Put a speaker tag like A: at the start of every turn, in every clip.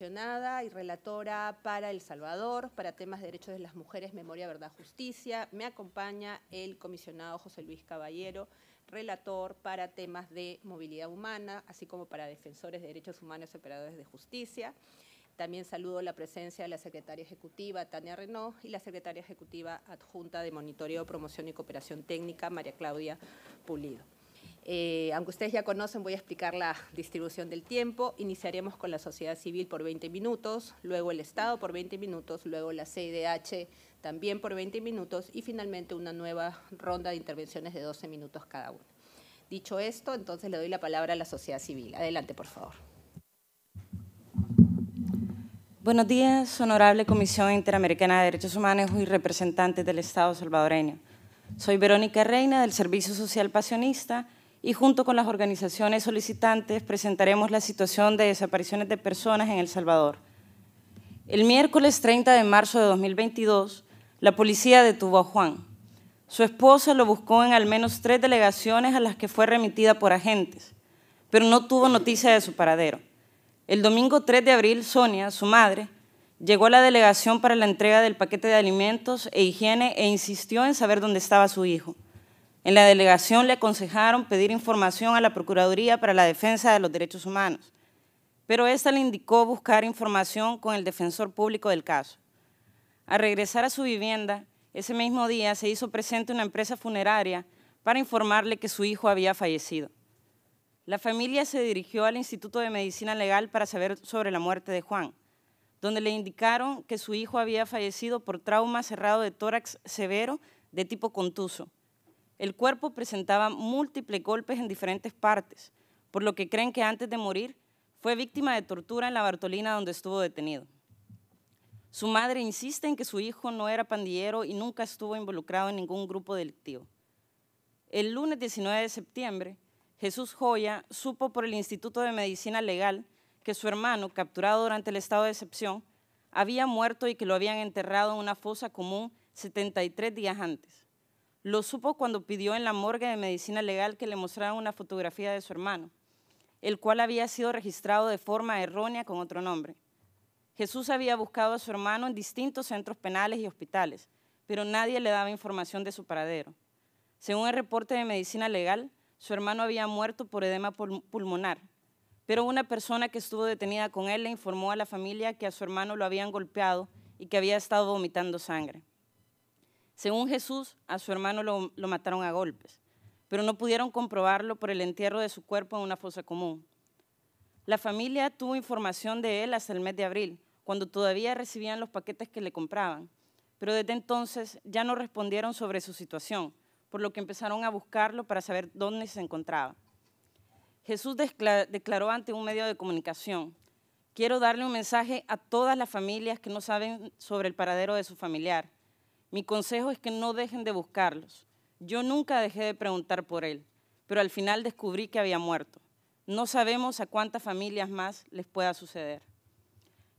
A: y relatora para El Salvador, para temas de derechos de las mujeres, memoria, verdad, justicia. Me acompaña el comisionado José Luis Caballero, relator para temas de movilidad humana, así como para defensores de derechos humanos y operadores de justicia. También saludo la presencia de la secretaria ejecutiva Tania Renó y la secretaria ejecutiva adjunta de Monitoreo, Promoción y Cooperación Técnica, María Claudia Pulido. Eh, aunque ustedes ya conocen, voy a explicar la distribución del tiempo. Iniciaremos con la sociedad civil por 20 minutos, luego el Estado por 20 minutos, luego la CIDH también por 20 minutos y finalmente una nueva ronda de intervenciones de 12 minutos cada uno. Dicho esto, entonces le doy la palabra a la sociedad civil. Adelante, por favor.
B: Buenos días, honorable Comisión Interamericana de Derechos Humanos y representantes del Estado salvadoreño. Soy Verónica Reina del Servicio Social Pasionista y junto con las organizaciones solicitantes presentaremos la situación de desapariciones de personas en El Salvador. El miércoles 30 de marzo de 2022, la policía detuvo a Juan. Su esposa lo buscó en al menos tres delegaciones a las que fue remitida por agentes, pero no tuvo noticia de su paradero. El domingo 3 de abril, Sonia, su madre, llegó a la delegación para la entrega del paquete de alimentos e higiene e insistió en saber dónde estaba su hijo. En la delegación le aconsejaron pedir información a la Procuraduría para la Defensa de los Derechos Humanos, pero esta le indicó buscar información con el defensor público del caso. Al regresar a su vivienda, ese mismo día se hizo presente una empresa funeraria para informarle que su hijo había fallecido. La familia se dirigió al Instituto de Medicina Legal para saber sobre la muerte de Juan, donde le indicaron que su hijo había fallecido por trauma cerrado de tórax severo de tipo contuso el cuerpo presentaba múltiples golpes en diferentes partes, por lo que creen que antes de morir fue víctima de tortura en la Bartolina donde estuvo detenido. Su madre insiste en que su hijo no era pandillero y nunca estuvo involucrado en ningún grupo delictivo. El lunes 19 de septiembre, Jesús Joya supo por el Instituto de Medicina Legal que su hermano, capturado durante el estado de excepción, había muerto y que lo habían enterrado en una fosa común 73 días antes. Lo supo cuando pidió en la morgue de medicina legal que le mostraran una fotografía de su hermano, el cual había sido registrado de forma errónea con otro nombre. Jesús había buscado a su hermano en distintos centros penales y hospitales, pero nadie le daba información de su paradero. Según el reporte de medicina legal, su hermano había muerto por edema pulmonar, pero una persona que estuvo detenida con él le informó a la familia que a su hermano lo habían golpeado y que había estado vomitando sangre. Según Jesús, a su hermano lo, mataron a golpes, pero no pudieron comprobarlo por el entierro de su cuerpo en una fosa común. La familia tuvo información de él hasta el mes de abril, cuando todavía recibían los paquetes que le compraban, pero desde entonces ya no respondieron sobre su situación, por lo que empezaron a buscarlo para saber dónde se encontraba. Jesús declaró ante un medio de comunicación, quiero darle un mensaje a todas las familias que no saben sobre el paradero de su familiar. Mi consejo es que no dejen de buscarlos. Yo nunca dejé de preguntar por él, pero al final descubrí que había muerto. No sabemos a cuántas familias más les pueda suceder.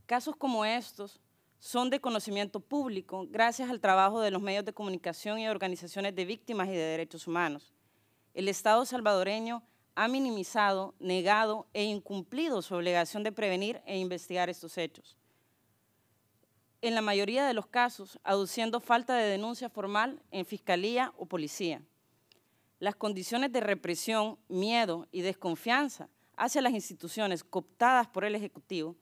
B: Casos como estos son de conocimiento público gracias al trabajo de los medios de comunicación y organizaciones de víctimas y de derechos humanos. El Estado salvadoreño ha minimizado, negado e incumplido su obligación de prevenir e investigar estos hechos en la mayoría de los casos aduciendo falta de denuncia formal en fiscalía o policía. Las condiciones de represión, miedo y desconfianza hacia las instituciones cooptadas por el Ejecutivo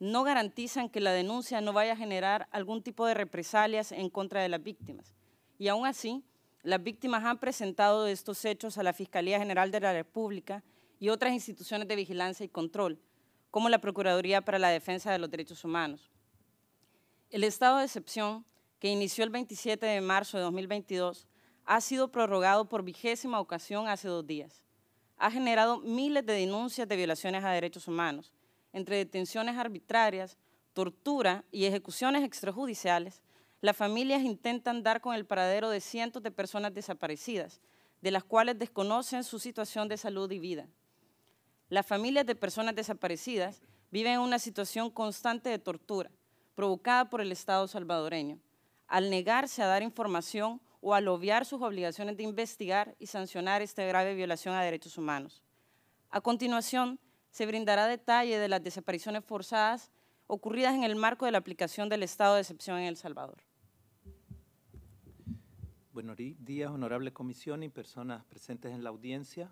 B: no garantizan que la denuncia no vaya a generar algún tipo de represalias en contra de las víctimas. Y aún así, las víctimas han presentado estos hechos a la Fiscalía General de la República y otras instituciones de vigilancia y control, como la Procuraduría para la Defensa de los Derechos Humanos. El estado de excepción, que inició el 27 de marzo de 2022, ha sido prorrogado por vigésima ocasión hace dos días. Ha generado miles de denuncias de violaciones a derechos humanos, entre detenciones arbitrarias, tortura y ejecuciones extrajudiciales, las familias intentan dar con el paradero de cientos de personas desaparecidas, de las cuales desconocen su situación de salud y vida. Las familias de personas desaparecidas viven en una situación constante de tortura, provocada por el Estado salvadoreño, al negarse a dar información o al obviar sus obligaciones de investigar y sancionar esta grave violación a derechos humanos. A continuación, se brindará detalle de las desapariciones forzadas ocurridas en el marco de la aplicación del estado de excepción en El Salvador.
C: Buenos días, honorable comisión y personas presentes en la audiencia.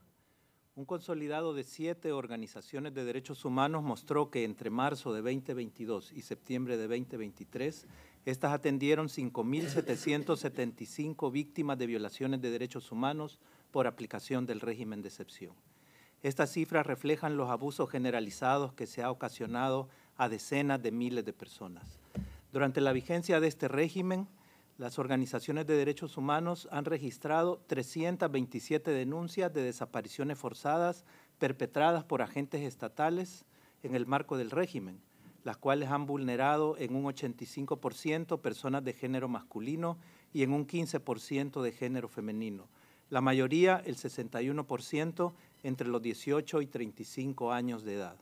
C: Un consolidado de siete organizaciones de derechos humanos mostró que entre marzo de 2022 y septiembre de 2023, estas atendieron 5.775 víctimas de violaciones de derechos humanos por aplicación del régimen de excepción. Estas cifras reflejan los abusos generalizados que se ha ocasionado a decenas de miles de personas. Durante la vigencia de este régimen, las organizaciones de derechos humanos han registrado 327 denuncias de desapariciones forzadas perpetradas por agentes estatales en el marco del régimen, las cuales han vulnerado en un 85% personas de género masculino y en un 15% de género femenino. La mayoría, el 61%, entre los 18 y 35 años de edad.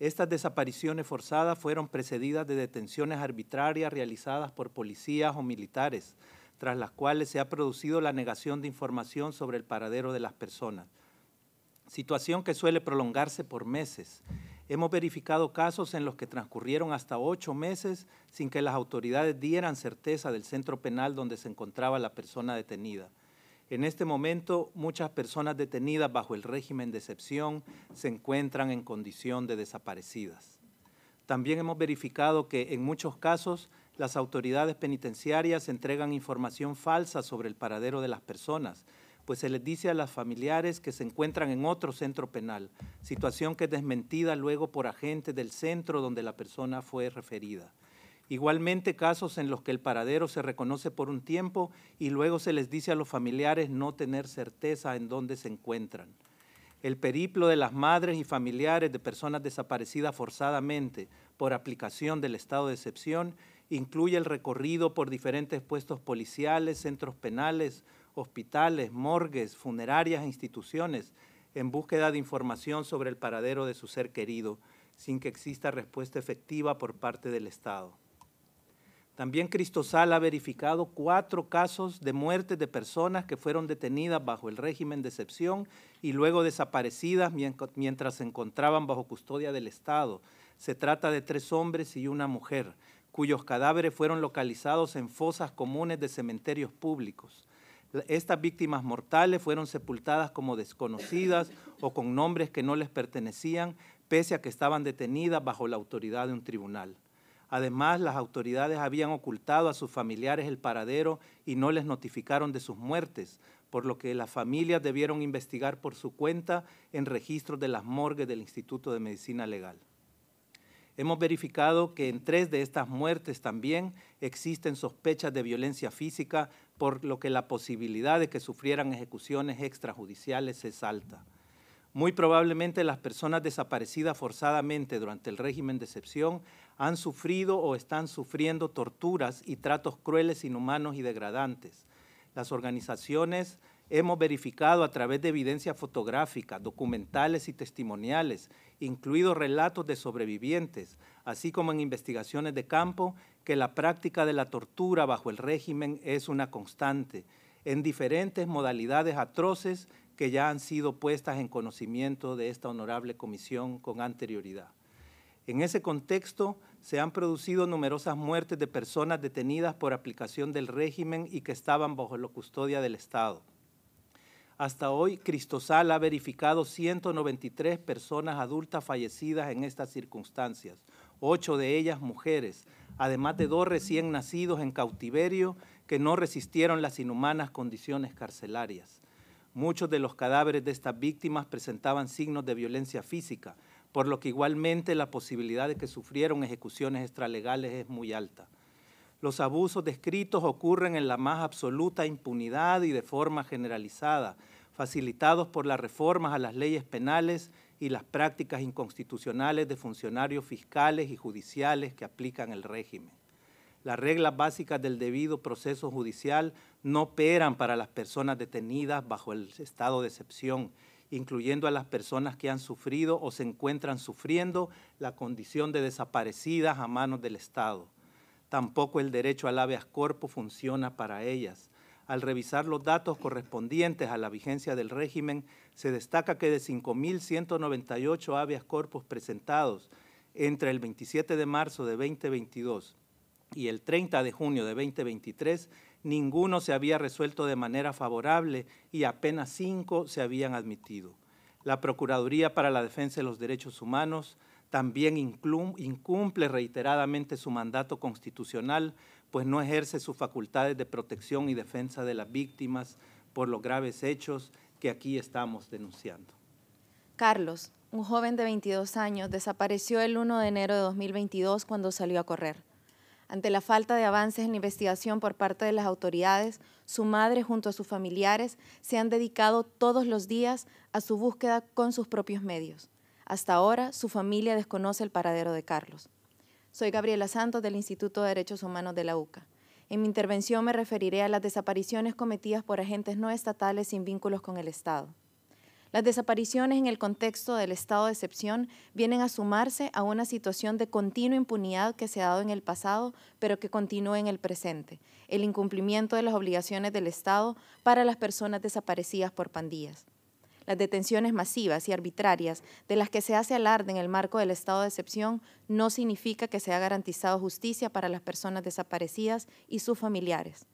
C: Estas desapariciones forzadas fueron precedidas de detenciones arbitrarias realizadas por policías o militares, tras las cuales se ha producido la negación de información sobre el paradero de las personas, situación que suele prolongarse por meses. Hemos verificado casos en los que transcurrieron hasta ocho meses sin que las autoridades dieran certeza del centro penal donde se encontraba la persona detenida. En este momento, muchas personas detenidas bajo el régimen de excepción se encuentran en condición de desaparecidas. También hemos verificado que en muchos casos las autoridades penitenciarias entregan información falsa sobre el paradero de las personas, pues se les dice a las familiares que se encuentran en otro centro penal, situación que es desmentida luego por agentes del centro donde la persona fue referida. Igualmente casos en los que el paradero se reconoce por un tiempo y luego se les dice a los familiares no tener certeza en dónde se encuentran. El periplo de las madres y familiares de personas desaparecidas forzadamente por aplicación del estado de excepción incluye el recorrido por diferentes puestos policiales, centros penales, hospitales, morgues, funerarias e instituciones en búsqueda de información sobre el paradero de su ser querido, sin que exista respuesta efectiva por parte del Estado. También Cristosal ha verificado cuatro casos de muerte de personas que fueron detenidas bajo el régimen de excepción y luego desaparecidas mientras se encontraban bajo custodia del Estado. Se trata de tres hombres y una mujer, cuyos cadáveres fueron localizados en fosas comunes de cementerios públicos. Estas víctimas mortales fueron sepultadas como desconocidas o con nombres que no les pertenecían, pese a que estaban detenidas bajo la autoridad de un tribunal. Además, las autoridades habían ocultado a sus familiares el paradero y no les notificaron de sus muertes, por lo que las familias debieron investigar por su cuenta en registros de las morgues del Instituto de Medicina Legal. Hemos verificado que en tres de estas muertes también existen sospechas de violencia física, por lo que la posibilidad de que sufrieran ejecuciones extrajudiciales es alta. Muy probablemente las personas desaparecidas forzadamente durante el régimen de excepción han sufrido o están sufriendo torturas y tratos crueles, inhumanos y degradantes. Las organizaciones hemos verificado a través de evidencia fotográfica, documentales y testimoniales, incluidos relatos de sobrevivientes, así como en investigaciones de campo, que la práctica de la tortura bajo el régimen es una constante, en diferentes modalidades atroces que ya han sido puestas en conocimiento de esta honorable comisión con anterioridad. En ese contexto, se han producido numerosas muertes de personas detenidas por aplicación del régimen y que estaban bajo la custodia del Estado. Hasta hoy, Cristosal ha verificado 193 personas adultas fallecidas en estas circunstancias, ocho de ellas mujeres, además de dos recién nacidos en cautiverio que no resistieron las inhumanas condiciones carcelarias. Muchos de los cadáveres de estas víctimas presentaban signos de violencia física, por lo que igualmente la posibilidad de que sufrieron ejecuciones extralegales es muy alta. Los abusos descritos ocurren en la más absoluta impunidad y de forma generalizada, facilitados por las reformas a las leyes penales y las prácticas inconstitucionales de funcionarios fiscales y judiciales que aplican el régimen. Las reglas básicas del debido proceso judicial no operan para las personas detenidas bajo el estado de excepción incluyendo a las personas que han sufrido o se encuentran sufriendo la condición de desaparecidas a manos del Estado. Tampoco el derecho al habeas corpus funciona para ellas. Al revisar los datos correspondientes a la vigencia del régimen, se destaca que de 5.198 habeas corpus presentados entre el 27 de marzo de 2022 y el 30 de junio de 2023, ninguno se había resuelto de manera favorable y apenas cinco se habían admitido. La Procuraduría para la Defensa de los Derechos Humanos también incumple reiteradamente su mandato constitucional, pues no ejerce sus facultades de protección y defensa de las víctimas por los graves hechos que aquí estamos denunciando.
D: Carlos, un joven de 22 años, desapareció el 1 de enero de 2022 cuando salió a correr. Ante la falta de avances en investigación por parte de las autoridades, su madre junto a sus familiares se han dedicado todos los días a su búsqueda con sus propios medios. Hasta ahora, su familia desconoce el paradero de Carlos. Soy Gabriela Santos del Instituto de Derechos Humanos de la UCA. En mi intervención me referiré a las desapariciones cometidas por agentes no estatales sin vínculos con el Estado. Las desapariciones en el contexto del estado de excepción vienen a sumarse a una situación de continua impunidad que se ha dado en el pasado, pero que continúa en el presente, el incumplimiento de las obligaciones del Estado para las personas desaparecidas por pandillas. Las detenciones masivas y arbitrarias de las que se hace alarde en el marco del estado de excepción no significa que se ha garantizado justicia para las personas desaparecidas y sus familiares.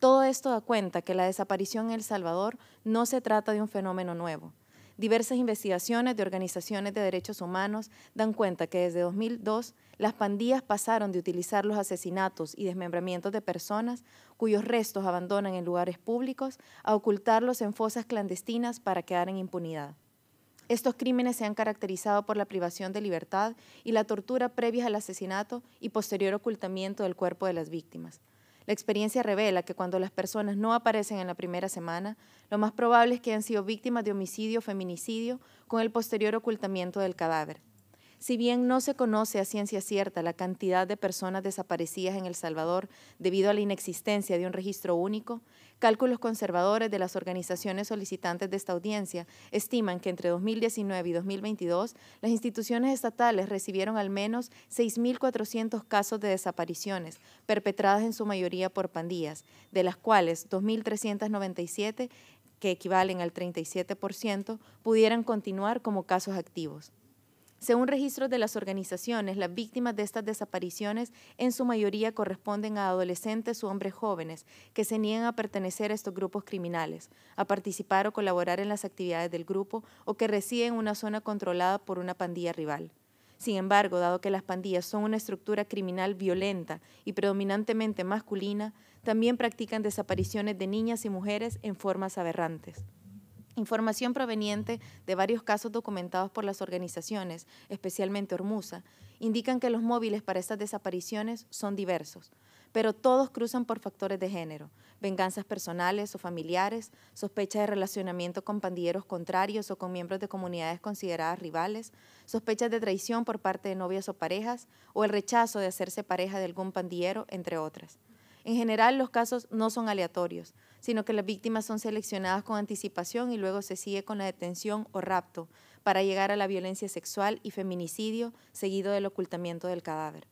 D: Todo esto da cuenta que la desaparición en El Salvador no se trata de un fenómeno nuevo. Diversas investigaciones de organizaciones de derechos humanos dan cuenta que desde 2002 las pandillas pasaron de utilizar los asesinatos y desmembramientos de personas cuyos restos abandonan en lugares públicos a ocultarlos en fosas clandestinas para quedar en impunidad. Estos crímenes se han caracterizado por la privación de libertad y la tortura previas al asesinato y posterior ocultamiento del cuerpo de las víctimas. La experiencia revela que cuando las personas no aparecen en la primera semana, lo más probable es que hayan sido víctimas de homicidio o feminicidio con el posterior ocultamiento del cadáver. Si bien no se conoce a ciencia cierta la cantidad de personas desaparecidas en El Salvador debido a la inexistencia de un registro único, Cálculos conservadores de las organizaciones solicitantes de esta audiencia estiman que entre 2019 y 2022 las instituciones estatales recibieron al menos 6.400 casos de desapariciones, perpetradas en su mayoría por pandillas, de las cuales 2.397, que equivalen al 37%, pudieran continuar como casos activos. Según registros de las organizaciones, las víctimas de estas desapariciones en su mayoría corresponden a adolescentes u hombres jóvenes que se niegan a pertenecer a estos grupos criminales, a participar o colaborar en las actividades del grupo o que residen en una zona controlada por una pandilla rival. Sin embargo, dado que las pandillas son una estructura criminal violenta y predominantemente masculina, también practican desapariciones de niñas y mujeres en formas aberrantes información proveniente de varios casos documentados por las organizaciones, especialmente Hormuza, indican que los móviles para estas desapariciones son diversos, pero todos cruzan por factores de género, venganzas personales o familiares, sospechas de relacionamiento con pandilleros contrarios o con miembros de comunidades consideradas rivales, sospechas de traición por parte de novias o parejas, o el rechazo de hacerse pareja de algún pandillero, entre otras. En general, los casos no son aleatorios, sino que las víctimas son seleccionadas con anticipación y luego se sigue con la detención o rapto para llegar a la violencia sexual y feminicidio seguido del ocultamiento del cadáver.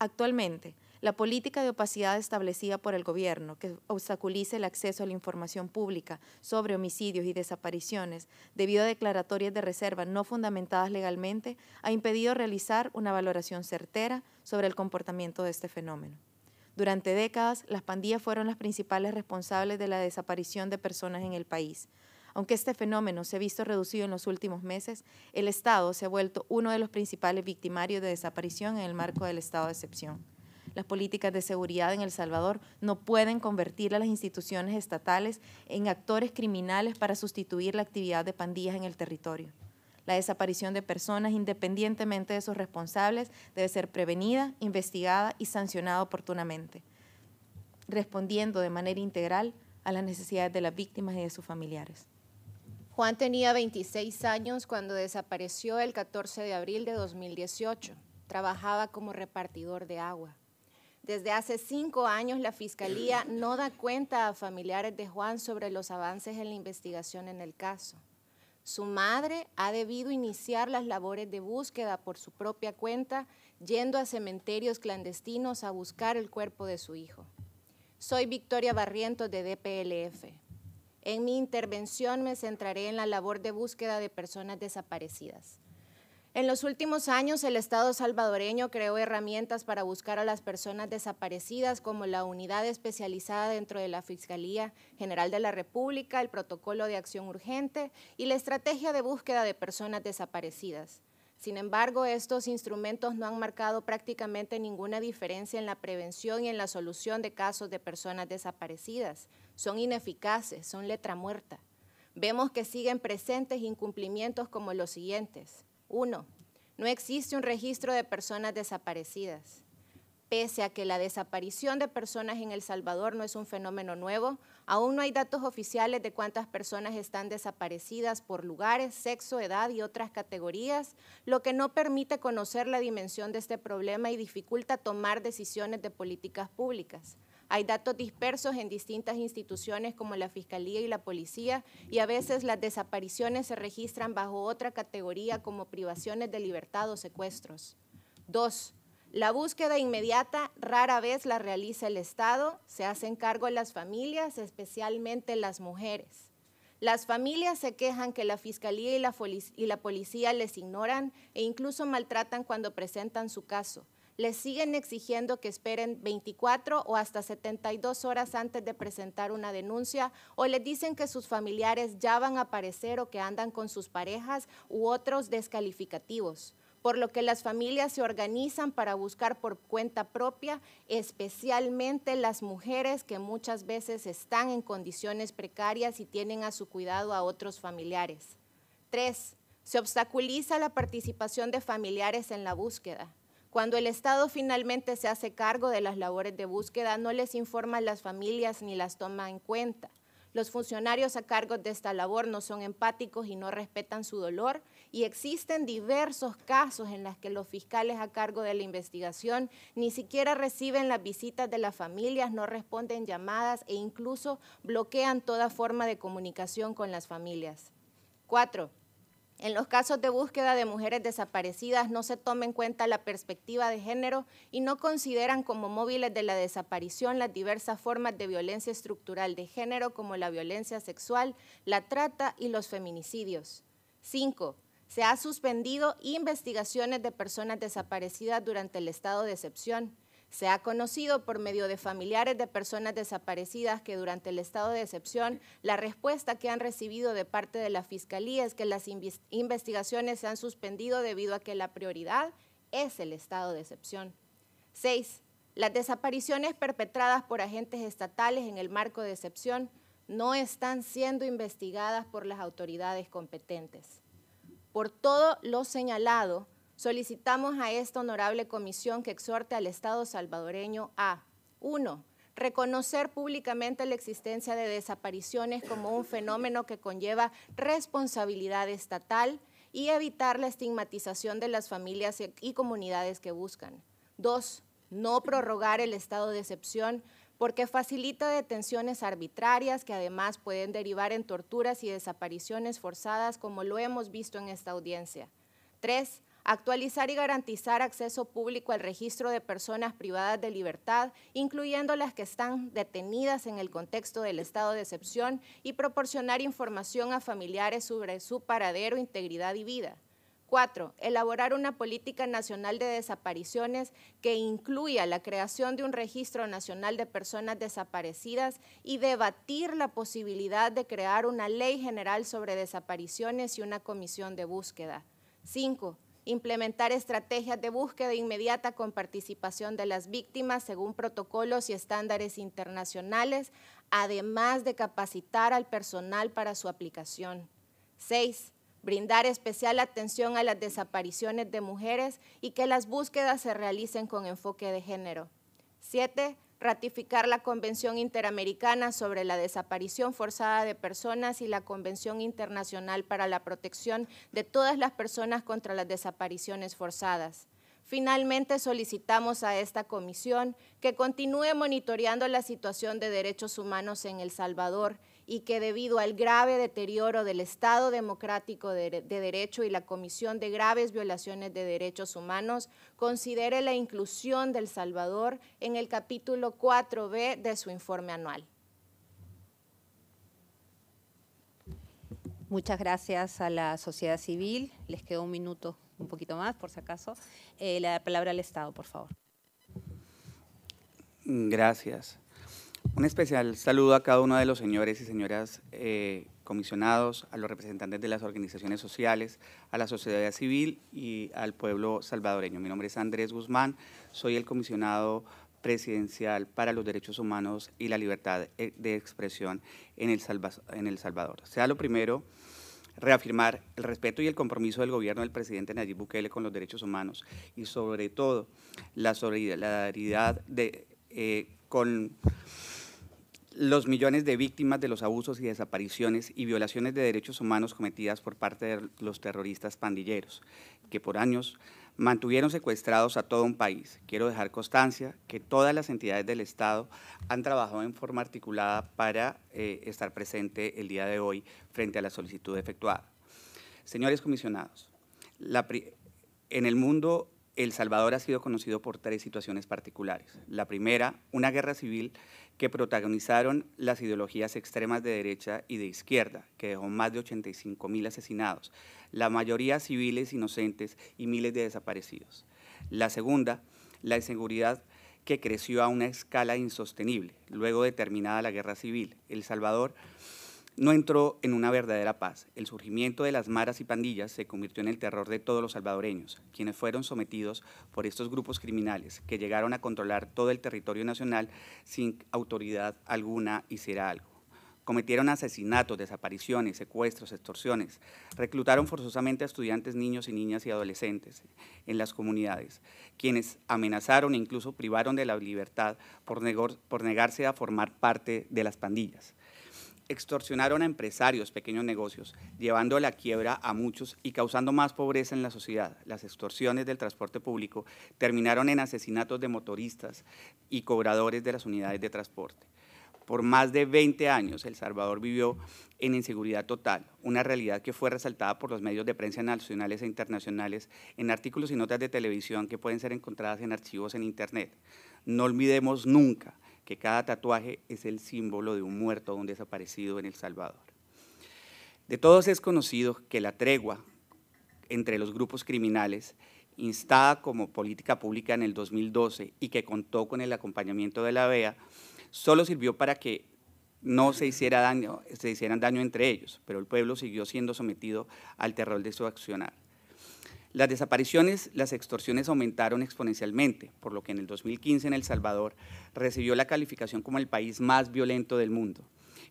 D: Actualmente, la política de opacidad establecida por el gobierno, que obstaculiza el acceso a la información pública sobre homicidios y desapariciones debido a declaratorias de reserva no fundamentadas legalmente, ha impedido realizar una valoración certera sobre el comportamiento de este fenómeno. Durante décadas, las pandillas fueron las principales responsables de la desaparición de personas en el país. Aunque este fenómeno se ha visto reducido en los últimos meses, el Estado se ha vuelto uno de los principales victimarios de desaparición en el marco del estado de excepción. Las políticas de seguridad en El Salvador no pueden convertir a las instituciones estatales en actores criminales para sustituir la actividad de pandillas en el territorio. La desaparición de personas, independientemente de sus responsables, debe ser prevenida, investigada y sancionada oportunamente, respondiendo de manera integral a las necesidades de las víctimas y de sus familiares.
E: Juan tenía 26 años cuando desapareció el 14 de abril de 2018. Trabajaba como repartidor de agua. Desde hace cinco años la Fiscalía no da cuenta a familiares de Juan sobre los avances en la investigación en el caso. Su madre ha debido iniciar las labores de búsqueda por su propia cuenta, yendo a cementerios clandestinos a buscar el cuerpo de su hijo. Soy Victoria Barrientos de DPLF. En mi intervención me centraré en la labor de búsqueda de personas desaparecidas. En los últimos años, el Estado salvadoreño creó herramientas para buscar a las personas desaparecidas, como la unidad especializada dentro de la Fiscalía General de la República, el Protocolo de Acción Urgente y la Estrategia de Búsqueda de Personas Desaparecidas. Sin embargo, estos instrumentos no han marcado prácticamente ninguna diferencia en la prevención y en la solución de casos de personas desaparecidas. Son ineficaces, son letra muerta. Vemos que siguen presentes incumplimientos como los siguientes uno, no existe un registro de personas desaparecidas. Pese a que la desaparición de personas en El Salvador no es un fenómeno nuevo, aún no hay datos oficiales de cuántas personas están desaparecidas por lugares, sexo, edad y otras categorías, lo que no permite conocer la dimensión de este problema y dificulta tomar decisiones de políticas públicas. Hay datos dispersos en distintas instituciones como la Fiscalía y la Policía y a veces las desapariciones se registran bajo otra categoría como privaciones de libertad o secuestros. Dos, la búsqueda inmediata rara vez la realiza el Estado, se hacen cargo las familias, especialmente las mujeres. Las familias se quejan que la fiscalía y la, policía les ignoran e incluso maltratan cuando presentan su caso les siguen exigiendo que esperen 24 o hasta 72 horas antes de presentar una denuncia o les dicen que sus familiares ya van a aparecer o que andan con sus parejas u otros descalificativos por lo que las familias se organizan para buscar por cuenta propia, especialmente las mujeres que muchas veces están en condiciones precarias y tienen a su cuidado a otros familiares. Tres, se obstaculiza la participación de familiares en la búsqueda. Cuando el Estado finalmente se hace cargo de las labores de búsqueda, no les informa a las familias ni las toma en cuenta. Los funcionarios a cargo de esta labor no son empáticos y no respetan su dolor y existen diversos casos en los que los fiscales a cargo de la investigación ni siquiera reciben las visitas de las familias, no responden llamadas e incluso bloquean toda forma de comunicación con las familias. Cuatro. En los casos de búsqueda de mujeres desaparecidas no se toma en cuenta la perspectiva de género y no consideran como móviles de la desaparición las diversas formas de violencia estructural de género como la violencia sexual, la trata y los feminicidios. 5. Se ha suspendido investigaciones de personas desaparecidas durante el estado de excepción. Se ha conocido por medio de familiares de personas desaparecidas que durante el estado de excepción la respuesta que han recibido de parte de la Fiscalía es que las investigaciones se han suspendido debido a que la prioridad es el estado de excepción. Seis, Las desapariciones perpetradas por agentes estatales en el marco de excepción no están siendo investigadas por las autoridades competentes. Por todo lo señalado, Solicitamos a esta honorable comisión que exhorte al Estado salvadoreño a 1. Reconocer públicamente la existencia de desapariciones como un fenómeno que conlleva responsabilidad estatal y evitar la estigmatización de las familias y comunidades que buscan. 2. No prorrogar el estado de excepción porque facilita detenciones arbitrarias que además pueden derivar en torturas y desapariciones forzadas como lo hemos visto en esta audiencia. 3 actualizar y garantizar acceso público al registro de personas privadas de libertad, incluyendo las que están detenidas en el contexto del estado de excepción, y proporcionar información a familiares sobre su paradero, integridad y vida. 4. Elaborar una política nacional de desapariciones que incluya la creación de un registro nacional de personas desaparecidas y debatir la posibilidad de crear una ley general sobre desapariciones y una comisión de búsqueda. 5 implementar estrategias de búsqueda inmediata con participación de las víctimas según protocolos y estándares internacionales, además de capacitar al personal para su aplicación. 6. Brindar especial atención a las desapariciones de mujeres y que las búsquedas se realicen con enfoque de género. 7 ratificar la Convención Interamericana sobre la Desaparición Forzada de Personas y la Convención Internacional para la Protección de todas las personas contra las desapariciones forzadas. Finalmente, solicitamos a esta comisión que continúe monitoreando la situación de derechos humanos en El Salvador y que debido al grave deterioro del Estado democrático de, Derecho y la comisión de graves violaciones de derechos humanos, considere la inclusión del Salvador en el capítulo 4B de su informe anual.
A: Muchas gracias a la sociedad civil. Les quedó un minuto, un poquito más, por si acaso. Eh, la palabra al Estado, por favor.
F: Gracias. Un especial saludo a cada uno de los señores y señoras eh, comisionados, a los representantes de las organizaciones sociales, a la sociedad civil y al pueblo salvadoreño. Mi nombre es Andrés Guzmán, soy el comisionado presidencial para los derechos humanos y la libertad eh, de expresión en El, Salvador. Sea lo primero reafirmar el respeto y el compromiso del gobierno del presidente Nayib Bukele con los derechos humanos y sobre todo la solidaridad de, eh, con los millones de víctimas de los abusos y desapariciones y violaciones de derechos humanos cometidas por parte de los terroristas pandilleros, que por años mantuvieron secuestrados a todo un país. Quiero dejar constancia que todas las entidades del Estado han trabajado en forma articulada para eh, estar presente el día de hoy frente a la solicitud efectuada. Señores comisionados, en el mundo El Salvador ha sido conocido por tres situaciones particulares. La primera, una guerra civil que protagonizaron las ideologías extremas de derecha y de izquierda, que dejó más de 85 mil asesinados, la mayoría civiles inocentes y miles de desaparecidos. La segunda, la inseguridad que creció a una escala insostenible luego de terminada la guerra civil. El Salvador no entró en una verdadera paz. El surgimiento de las maras y pandillas se convirtió en el terror de todos los salvadoreños, quienes fueron sometidos por estos grupos criminales que llegaron a controlar todo el territorio nacional sin autoridad alguna y hiciera algo. Cometieron asesinatos, desapariciones, secuestros, extorsiones. Reclutaron forzosamente a estudiantes, niños y niñas y adolescentes en las comunidades, quienes amenazaron e incluso privaron de la libertad por negarse a formar parte de las pandillas extorsionaron a empresarios, pequeños negocios, llevando a la quiebra a muchos y causando más pobreza en la sociedad. Las extorsiones del transporte público terminaron en asesinatos de motoristas y cobradores de las unidades de transporte. Por más de 20 años, El Salvador vivió en inseguridad total, una realidad que fue resaltada por los medios de prensa nacionales e internacionales en artículos y notas de televisión que pueden ser encontradas en archivos en Internet. No olvidemos nunca que cada tatuaje es el símbolo de un muerto o un desaparecido en El Salvador. De todos es conocido que la tregua entre los grupos criminales, instada como política pública en el 2012 y que contó con el acompañamiento de la vea, solo sirvió para que no se, hiciera daño, se hicieran daño entre ellos, pero el pueblo siguió siendo sometido al terror de su accionar. Las desapariciones, las extorsiones aumentaron exponencialmente, por lo que en el 2015 en El Salvador recibió la calificación como el país más violento del mundo.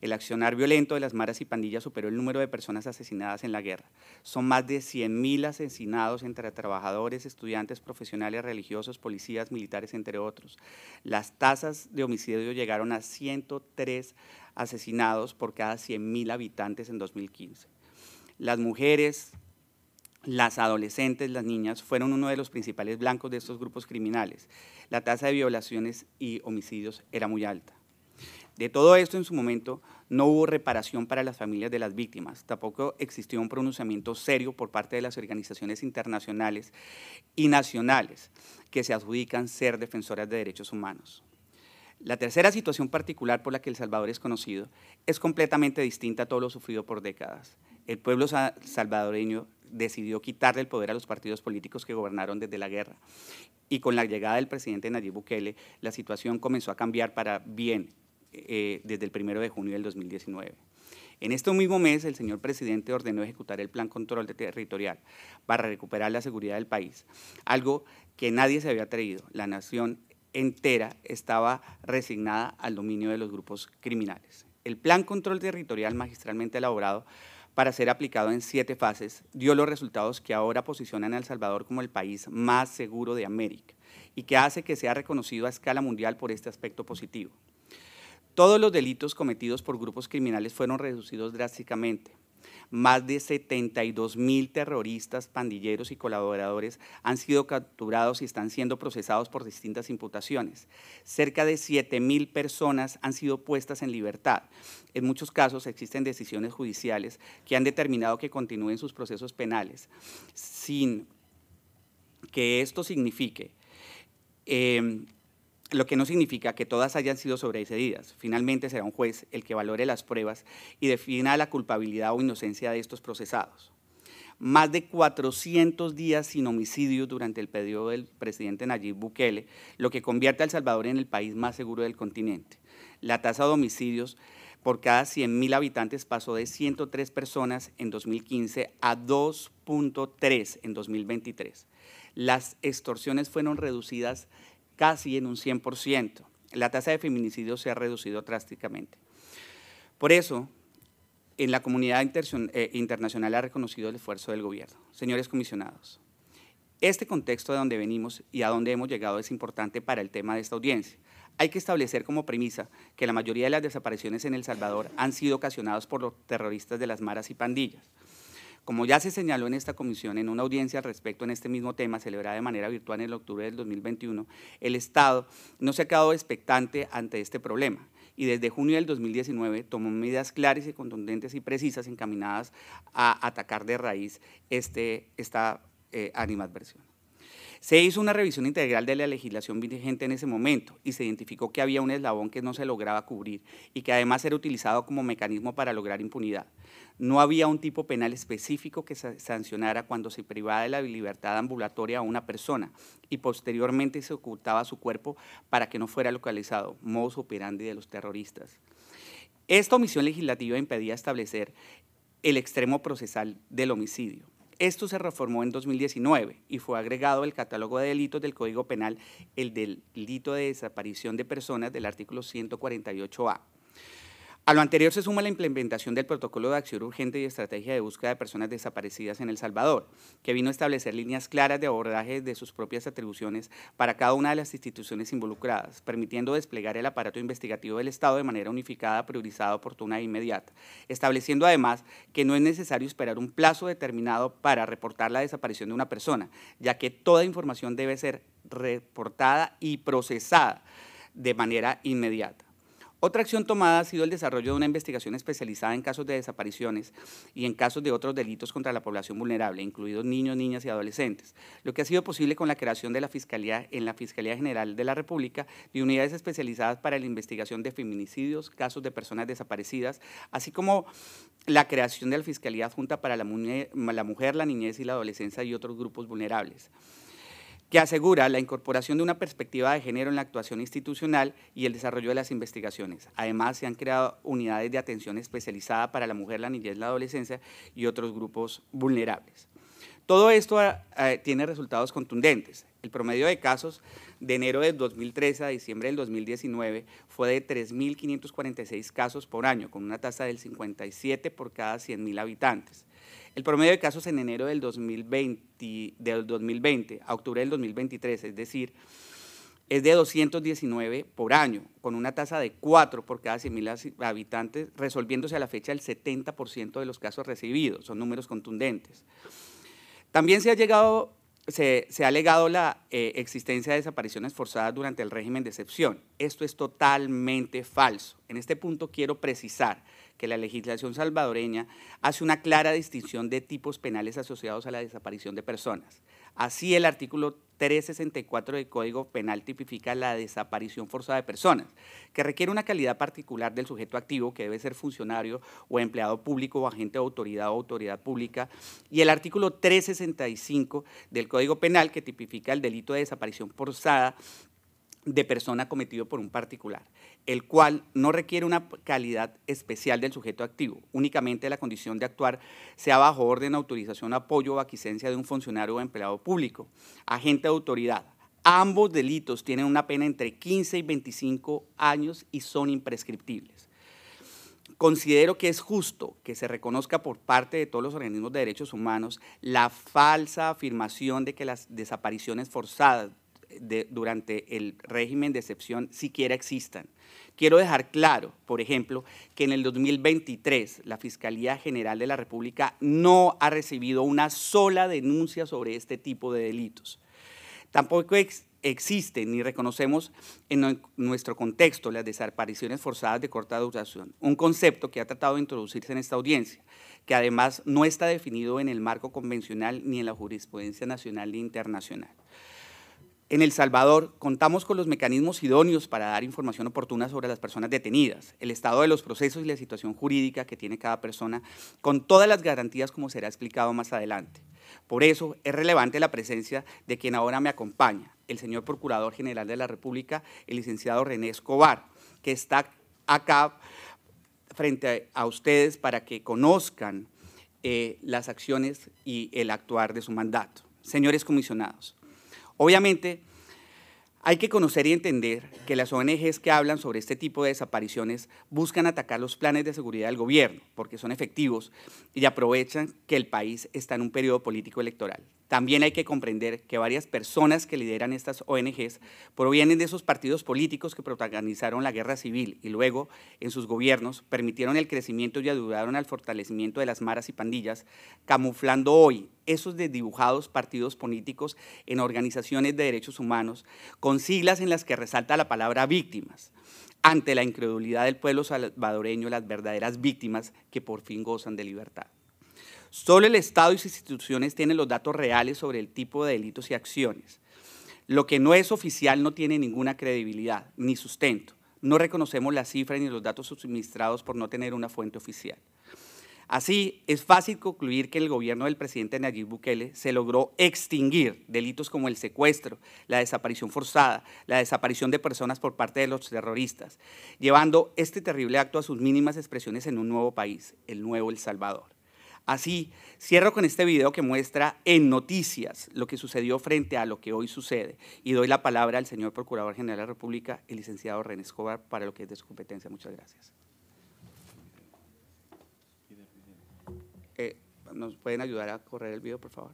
F: El accionar violento de las maras y pandillas superó el número de personas asesinadas en la guerra. Son más de 100.000 asesinados entre trabajadores, estudiantes, profesionales, religiosos, policías, militares, entre otros. Las tasas de homicidio llegaron a 103 asesinados por cada 100.000 habitantes en 2015. Las mujeres, las adolescentes, las niñas, fueron uno de los principales blancos de estos grupos criminales. La tasa de violaciones y homicidios era muy alta. De todo esto, en su momento, no hubo reparación para las familias de las víctimas, tampoco existió un pronunciamiento serio por parte de las organizaciones internacionales y nacionales que se adjudican ser defensoras de derechos humanos. La tercera situación particular por la que El Salvador es conocido es completamente distinta a todo lo sufrido por décadas. El pueblo salvadoreño decidió quitarle el poder a los partidos políticos que gobernaron desde la guerra. Y con la llegada del presidente Nayib Bukele, la situación comenzó a cambiar para bien eh, desde el primero de junio del 2019. En este mismo mes, el señor presidente ordenó ejecutar el plan control territorial para recuperar la seguridad del país, algo que nadie se había atrevido. La nación entera estaba resignada al dominio de los grupos criminales. El plan control territorial magistralmente elaborado para ser aplicado en siete fases, dio los resultados que ahora posicionan a El Salvador como el país más seguro de América y que hace que sea reconocido a escala mundial por este aspecto positivo. Todos los delitos cometidos por grupos criminales fueron reducidos drásticamente. Más de 72 mil terroristas, pandilleros y colaboradores han sido capturados y están siendo procesados por distintas imputaciones. Cerca de 7 mil personas han sido puestas en libertad. En muchos casos existen decisiones judiciales que han determinado que continúen sus procesos penales, sin que esto signifique em, lo que no significa que todas hayan sido sobrecedidas. Finalmente será un juez el que valore las pruebas y defina la culpabilidad o inocencia de estos procesados. Más de 400 días sin homicidios durante el periodo del presidente Nayib Bukele, lo que convierte a El Salvador en el país más seguro del continente. La tasa de homicidios por cada 100.000 habitantes pasó de 103 personas en 2015 a 2.3 en 2023. Las extorsiones fueron reducidas casi en un 100%. La tasa de feminicidio se ha reducido drásticamente. Por eso, en la comunidad eh, internacional ha reconocido el esfuerzo del gobierno. Señores comisionados, este contexto de donde venimos y a donde hemos llegado es importante para el tema de esta audiencia. Hay que establecer como premisa que la mayoría de las desapariciones en El Salvador han sido ocasionadas por los terroristas de las maras y pandillas. Como ya se señaló en esta comisión en una audiencia al respecto en este mismo tema celebrada de manera virtual en el octubre del 2021, el Estado no se ha quedado expectante ante este problema y desde junio del 2019 tomó medidas claras y contundentes y precisas encaminadas a atacar de raíz este, esta eh, animadversión. Se hizo una revisión integral de la legislación vigente en ese momento y se identificó que había un eslabón que no se lograba cubrir y que además era utilizado como mecanismo para lograr impunidad. No había un tipo penal específico que sancionara cuando se privaba de la libertad ambulatoria a una persona y posteriormente se ocultaba su cuerpo para que no fuera localizado, modus operandi de los terroristas. Esta omisión legislativa impedía establecer el extremo procesal del homicidio esto se reformó en 2019 y fue agregado al catálogo de delitos del Código Penal el delito de desaparición de personas del artículo 148A. A lo anterior se suma la implementación del protocolo de acción urgente y estrategia de búsqueda de personas desaparecidas en El Salvador, que vino a establecer líneas claras de abordaje de sus propias atribuciones para cada una de las instituciones involucradas, permitiendo desplegar el aparato investigativo del Estado de manera unificada, priorizada, oportuna e inmediata, estableciendo además que no es necesario esperar un plazo determinado para reportar la desaparición de una persona, ya que toda información debe ser reportada y procesada de manera inmediata. Otra acción tomada ha sido el desarrollo de una investigación especializada en casos de desapariciones y en casos de otros delitos contra la población vulnerable, incluidos niños, niñas y adolescentes, lo que ha sido posible con la creación de la Fiscalía en la Fiscalía General de la República de unidades especializadas para la investigación de feminicidios, casos de personas desaparecidas, así como la creación de la Fiscalía Junta para la Mujer, la Niñez y la Adolescencia y otros grupos vulnerables que asegura la incorporación de una perspectiva de género en la actuación institucional y el desarrollo de las investigaciones. Además, se han creado unidades de atención especializada para la mujer, la niñez, la adolescencia y otros grupos vulnerables. Todo esto eh, tiene resultados contundentes. El promedio de casos de enero de 2013 a diciembre del 2019 fue de 3.546 casos por año, con una tasa del 57 por cada 100.000 habitantes. El promedio de casos en enero del 2020, a octubre del 2023, es decir, es de 219 por año, con una tasa de 4 por cada 100.000 habitantes, resolviéndose a la fecha el 70% de los casos recibidos. Son números contundentes. También se ha llegado se, ha alegado la eh, existencia de desapariciones forzadas durante el régimen de excepción. Esto es totalmente falso. En este punto quiero precisar que la legislación salvadoreña hace una clara distinción de tipos penales asociados a la desaparición de personas. Así, el artículo 364 del Código Penal tipifica la desaparición forzada de personas, que requiere una calidad particular del sujeto activo, que debe ser funcionario o empleado público o agente de autoridad o autoridad pública, y el artículo 365 del Código Penal, que tipifica el delito de desaparición forzada de persona cometido por un particular el cual no requiere una calidad especial del sujeto activo, únicamente la condición de actuar sea bajo orden, autorización, apoyo o aquiescencia de un funcionario o empleado público, agente de autoridad. Ambos delitos tienen una pena entre 15 y 25 años y son imprescriptibles. Considero que es justo que se reconozca por parte de todos los organismos de derechos humanos la falsa afirmación de que las desapariciones forzadas durante el régimen de excepción siquiera existan. Quiero dejar claro, por ejemplo, que en el 2023 la Fiscalía General de la República no ha recibido una sola denuncia sobre este tipo de delitos. Tampoco existe existen ni reconocemos en nuestro contexto las desapariciones forzadas de corta duración, un concepto que ha tratado de introducirse en esta audiencia, que además no está definido en el marco convencional ni en la jurisprudencia nacional ni e internacional. En El Salvador contamos con los mecanismos idóneos para dar información oportuna sobre las personas detenidas, el estado de los procesos y la situación jurídica que tiene cada persona, con todas las garantías como será explicado más adelante. Por eso es relevante la presencia de quien ahora me acompaña, el señor Procurador General de la República, el licenciado René Escobar, que está acá frente a ustedes para que conozcan eh, las acciones y el actuar de su mandato. Señores comisionados, Obviamente, hay que conocer y entender que las ONGs que hablan sobre este tipo de desapariciones buscan atacar los planes de seguridad del gobierno, porque son efectivos y aprovechan que el país está en un periodo político electoral. También hay que comprender que varias personas que lideran estas ONGs provienen de esos partidos políticos que protagonizaron la guerra civil y luego, en sus gobiernos, permitieron el crecimiento y ayudaron al fortalecimiento de las maras y pandillas, camuflando hoy esos desdibujados partidos políticos en organizaciones de derechos humanos, con siglas en las que resalta la palabra víctimas ante la incredulidad del pueblo salvadoreño, las verdaderas víctimas que por fin gozan de libertad. Solo el Estado y sus instituciones tienen los datos reales sobre el tipo de delitos y acciones. Lo que no es oficial no tiene ninguna credibilidad ni sustento. No reconocemos las cifras ni los datos suministrados por no tener una fuente oficial. Así, es fácil concluir que el gobierno del presidente Nayib Bukele se logró extinguir delitos como el secuestro, la desaparición forzada, la desaparición de personas por parte de los terroristas, llevando este terrible acto a sus mínimas expresiones en un nuevo país, el nuevo El Salvador. Así, cierro con este video que muestra en noticias lo que sucedió frente a lo que hoy sucede y doy la palabra al señor Procurador General de la República, el licenciado René Escobar, para lo que es de su competencia. Muchas gracias. Eh, ¿Nos pueden ayudar a correr el video, por favor?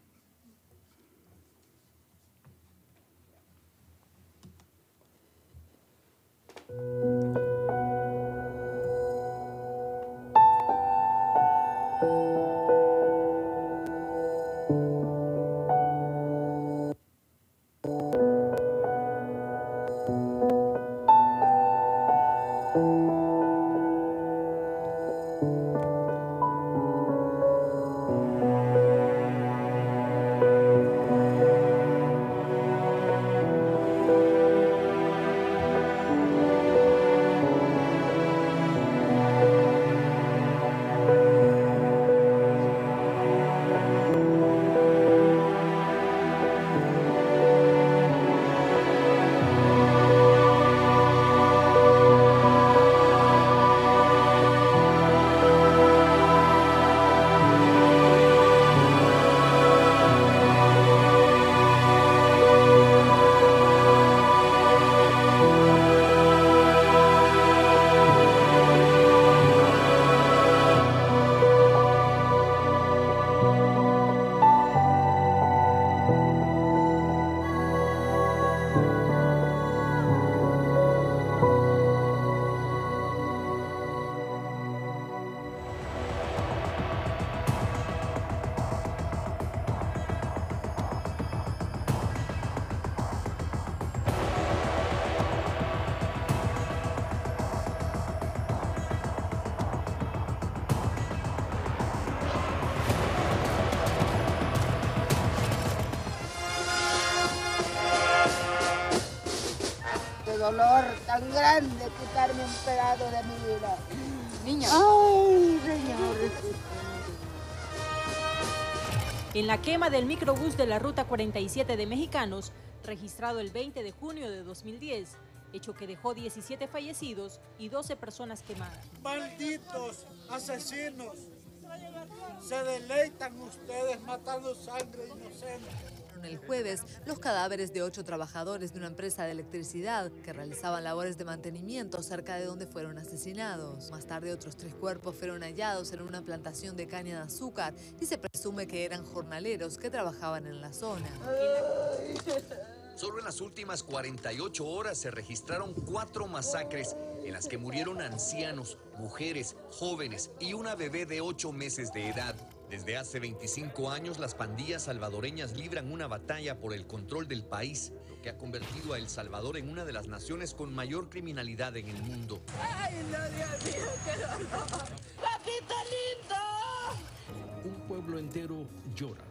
A: tema del microbús de la Ruta 47 de Mexicanos, registrado el 20 de junio de 2010, hecho que dejó 17 fallecidos y 12 personas quemadas.
C: Malditos asesinos, se deleitan ustedes matando sangre inocente
G: el jueves los cadáveres de ocho trabajadores de una empresa de electricidad que realizaban labores de mantenimiento cerca de donde fueron asesinados. Más tarde otros tres cuerpos fueron hallados en una plantación de caña de azúcar y se presume que eran jornaleros que trabajaban
A: en la zona.
H: Solo en las últimas 48 horas se registraron cuatro masacres en las que murieron ancianos, mujeres, jóvenes y una bebé de ocho meses de edad. Desde hace 25 años, las pandillas
F: salvadoreñas libran una batalla por el control del país, lo que ha convertido a El Salvador en una de las naciones con mayor criminalidad en el mundo.
I: ¡Ay, Dios lindo! Un pueblo entero llora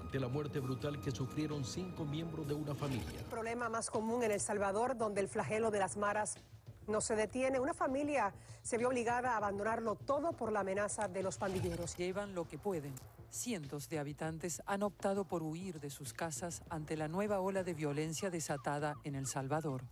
I: ante la muerte brutal que sufrieron cinco miembros de una familia. El
A: problema más común en El Salvador, donde el flagelo de las maras no se detiene. Una familia se vio obligada a abandonarlo todo por la amenaza de los pandilleros. Llevan lo que pueden. Cientos de habitantes han optado
C: por huir de sus casas ante la nueva ola de violencia desatada en El Salvador.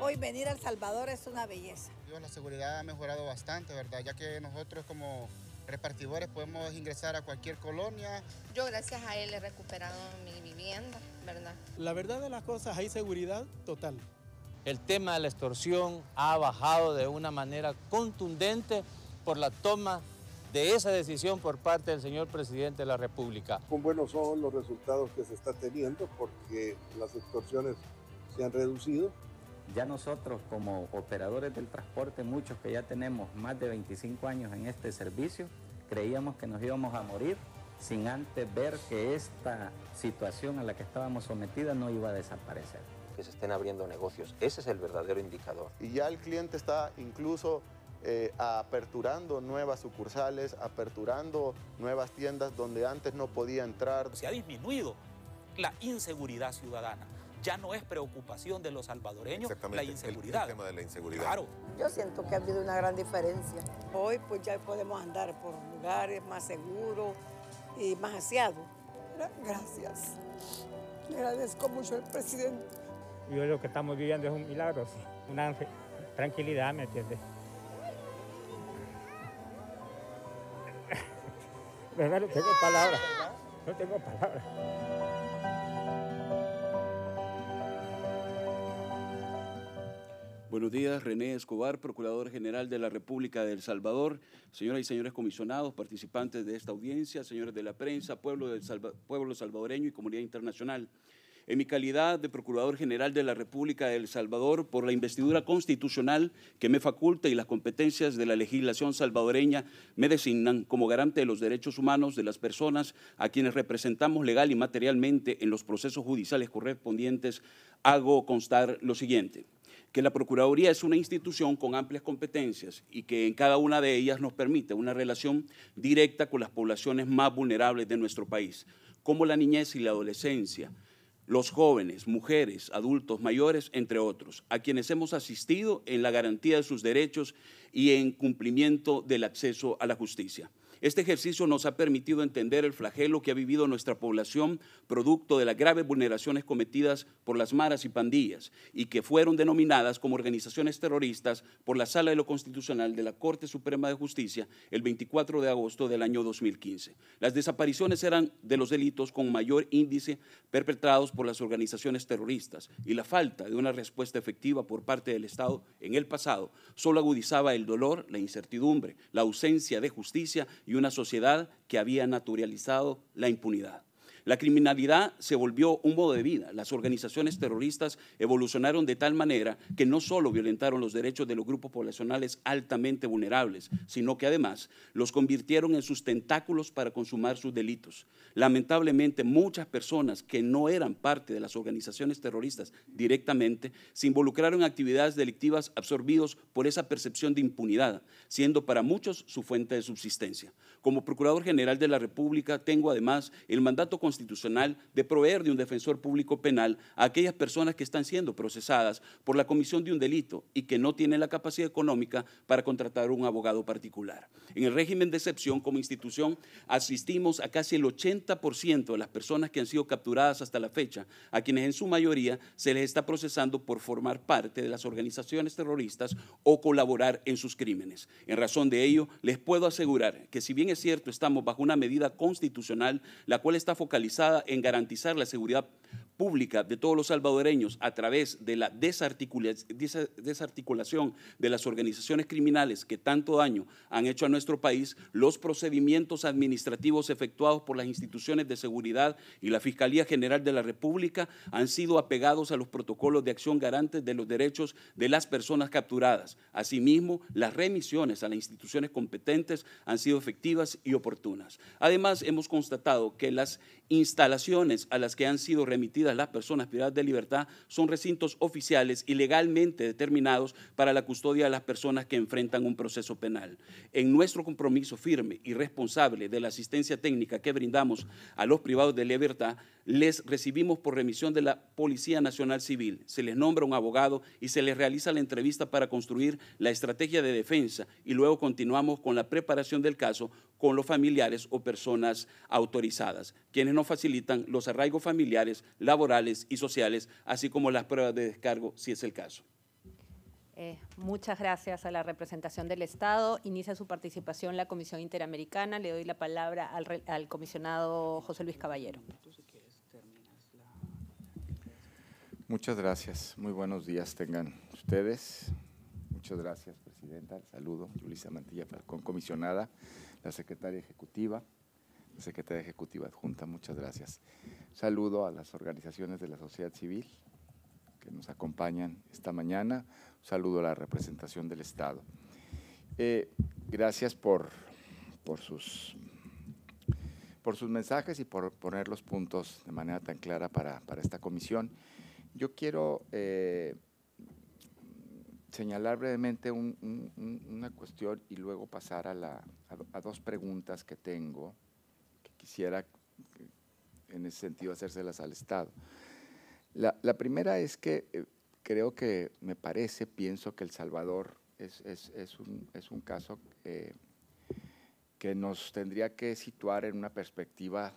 A: Hoy venir a El
G: Salvador es una belleza.
F: La seguridad ha mejorado bastante, ¿verdad? Ya que nosotros como
C: repartidores
F: podemos ingresar a cualquier
C: colonia.
E: Yo gracias a él he recuperado mi vivienda, ¿verdad?
C: La verdad de las cosas, hay seguridad total. El tema de la extorsión ha bajado de una manera contundente por la toma de
I: esa decisión por parte del señor presidente de la República.
H: Con buenos ojos los resultados que se está teniendo porque las extorsiones se han reducido. Ya nosotros como operadores del transporte, muchos que ya tenemos más de 25 años en este servicio,
F: creíamos que nos íbamos a morir sin antes ver que esta situación a la que estábamos sometidas no iba a desaparecer.
I: Que se estén abriendo negocios, ese es el verdadero indicador.
C: Y ya el cliente está incluso eh, aperturando nuevas sucursales, aperturando nuevas tiendas donde antes no podía entrar. Se ha disminuido
I: la inseguridad ciudadana ya no es preocupación de los salvadoreños la inseguridad. de la inseguridad. Claro.
G: Yo siento que ha habido una gran diferencia. Hoy pues ya podemos andar por lugares más seguros y más aseados. Gracias.
F: Le agradezco mucho al presidente.
C: Yo lo que estamos viviendo es un milagro, una
F: tranquilidad, ¿me entiendes?
H: No tengo palabras, no tengo palabras.
I: Buenos días, René Escobar, Procurador General de la República de El Salvador, señoras y señores comisionados, participantes de esta audiencia, señores de la prensa, pueblo, del pueblo salvadoreño y comunidad internacional. En mi calidad de Procurador General de la República de El Salvador, por la investidura constitucional que me faculta y las competencias de la legislación salvadoreña me designan como garante de los derechos humanos de las personas a quienes representamos legal y materialmente en los procesos judiciales correspondientes, hago constar lo siguiente que la Procuraduría es una institución con amplias competencias y que en cada una de ellas nos permite una relación directa con las poblaciones más vulnerables de nuestro país, como la niñez y la adolescencia, los jóvenes, mujeres, adultos, mayores, entre otros, a quienes hemos asistido en la garantía de sus derechos y en cumplimiento del acceso a la justicia. Este ejercicio nos ha permitido entender el flagelo que ha vivido nuestra población, producto de las graves vulneraciones cometidas por las maras y pandillas, y que fueron denominadas como organizaciones terroristas por la Sala de lo Constitucional de la Corte Suprema de Justicia el 24 de agosto del año 2015. Las desapariciones eran de los delitos con mayor índice perpetrados por las organizaciones terroristas, y la falta de una respuesta efectiva por parte del Estado en el pasado solo agudizaba el dolor, la incertidumbre, la ausencia de justicia y y una sociedad que había naturalizado la impunidad. La criminalidad se volvió un modo de vida. Las organizaciones terroristas evolucionaron de tal manera que no solo violentaron los derechos de los grupos poblacionales altamente vulnerables, sino que además los convirtieron en sus tentáculos para consumar sus delitos. Lamentablemente, muchas personas que no eran parte de las organizaciones terroristas directamente se involucraron en actividades delictivas absorbidos por esa percepción de impunidad, siendo para muchos su fuente de subsistencia. Como Procurador General de la República, tengo además el mandato constitucional constitucional de proveer de un defensor público penal a aquellas personas que están siendo procesadas por la comisión de un delito y que no tienen la capacidad económica para contratar un abogado particular. En el régimen de excepción como institución asistimos a casi el 80% de las personas que han sido capturadas hasta la fecha, a quienes en su mayoría se les está procesando por formar parte de las organizaciones terroristas o colaborar en sus crímenes. En razón de ello, les puedo asegurar que si bien es cierto estamos bajo una medida constitucional, la cual está focalizada en garantizar la seguridad pública de todos los salvadoreños a través de la desarticulación de las organizaciones criminales que tanto daño han hecho a nuestro país, los procedimientos administrativos efectuados por las instituciones de seguridad y la Fiscalía General de la República han sido apegados a los protocolos de acción garantes de los derechos de las personas capturadas. Asimismo, las remisiones a las instituciones competentes han sido efectivas y oportunas. Además, hemos constatado que las instalaciones a las que han sido remitidas las personas privadas de libertad son recintos oficiales y legalmente determinados para la custodia de las personas que enfrentan un proceso penal. En nuestro compromiso firme y responsable de la asistencia técnica que brindamos a los privados de libertad, les recibimos por remisión de la Policía Nacional Civil, se les nombra un abogado y se les realiza la entrevista para construir la estrategia de defensa y luego continuamos con la preparación del caso con los familiares o personas autorizadas, quienes nos facilitan los arraigos familiares, laborales y sociales, así como las pruebas de descargo, si es el caso.
A: Eh, muchas gracias a la representación del Estado. Inicia su participación la Comisión Interamericana. Le doy la palabra al, comisionado José Luis Caballero.
H: Muchas gracias. Muy buenos días tengan ustedes. Muchas gracias, Presidenta. saludo, Julissa Mantilla con comisionada la secretaria ejecutiva, la secretaria ejecutiva adjunta, muchas gracias. Saludo a las organizaciones de la sociedad civil que nos acompañan esta mañana, saludo a la representación del Estado. Eh, gracias por, sus, por sus mensajes y por poner los puntos de manera tan clara para, esta comisión. Yo quiero... Eh, señalar brevemente una cuestión y luego pasar a, dos preguntas que tengo, que quisiera en ese sentido hacérselas al Estado. La, primera es que eh, creo que, me parece, pienso que El Salvador es, un, caso eh, que nos tendría que situar en una perspectiva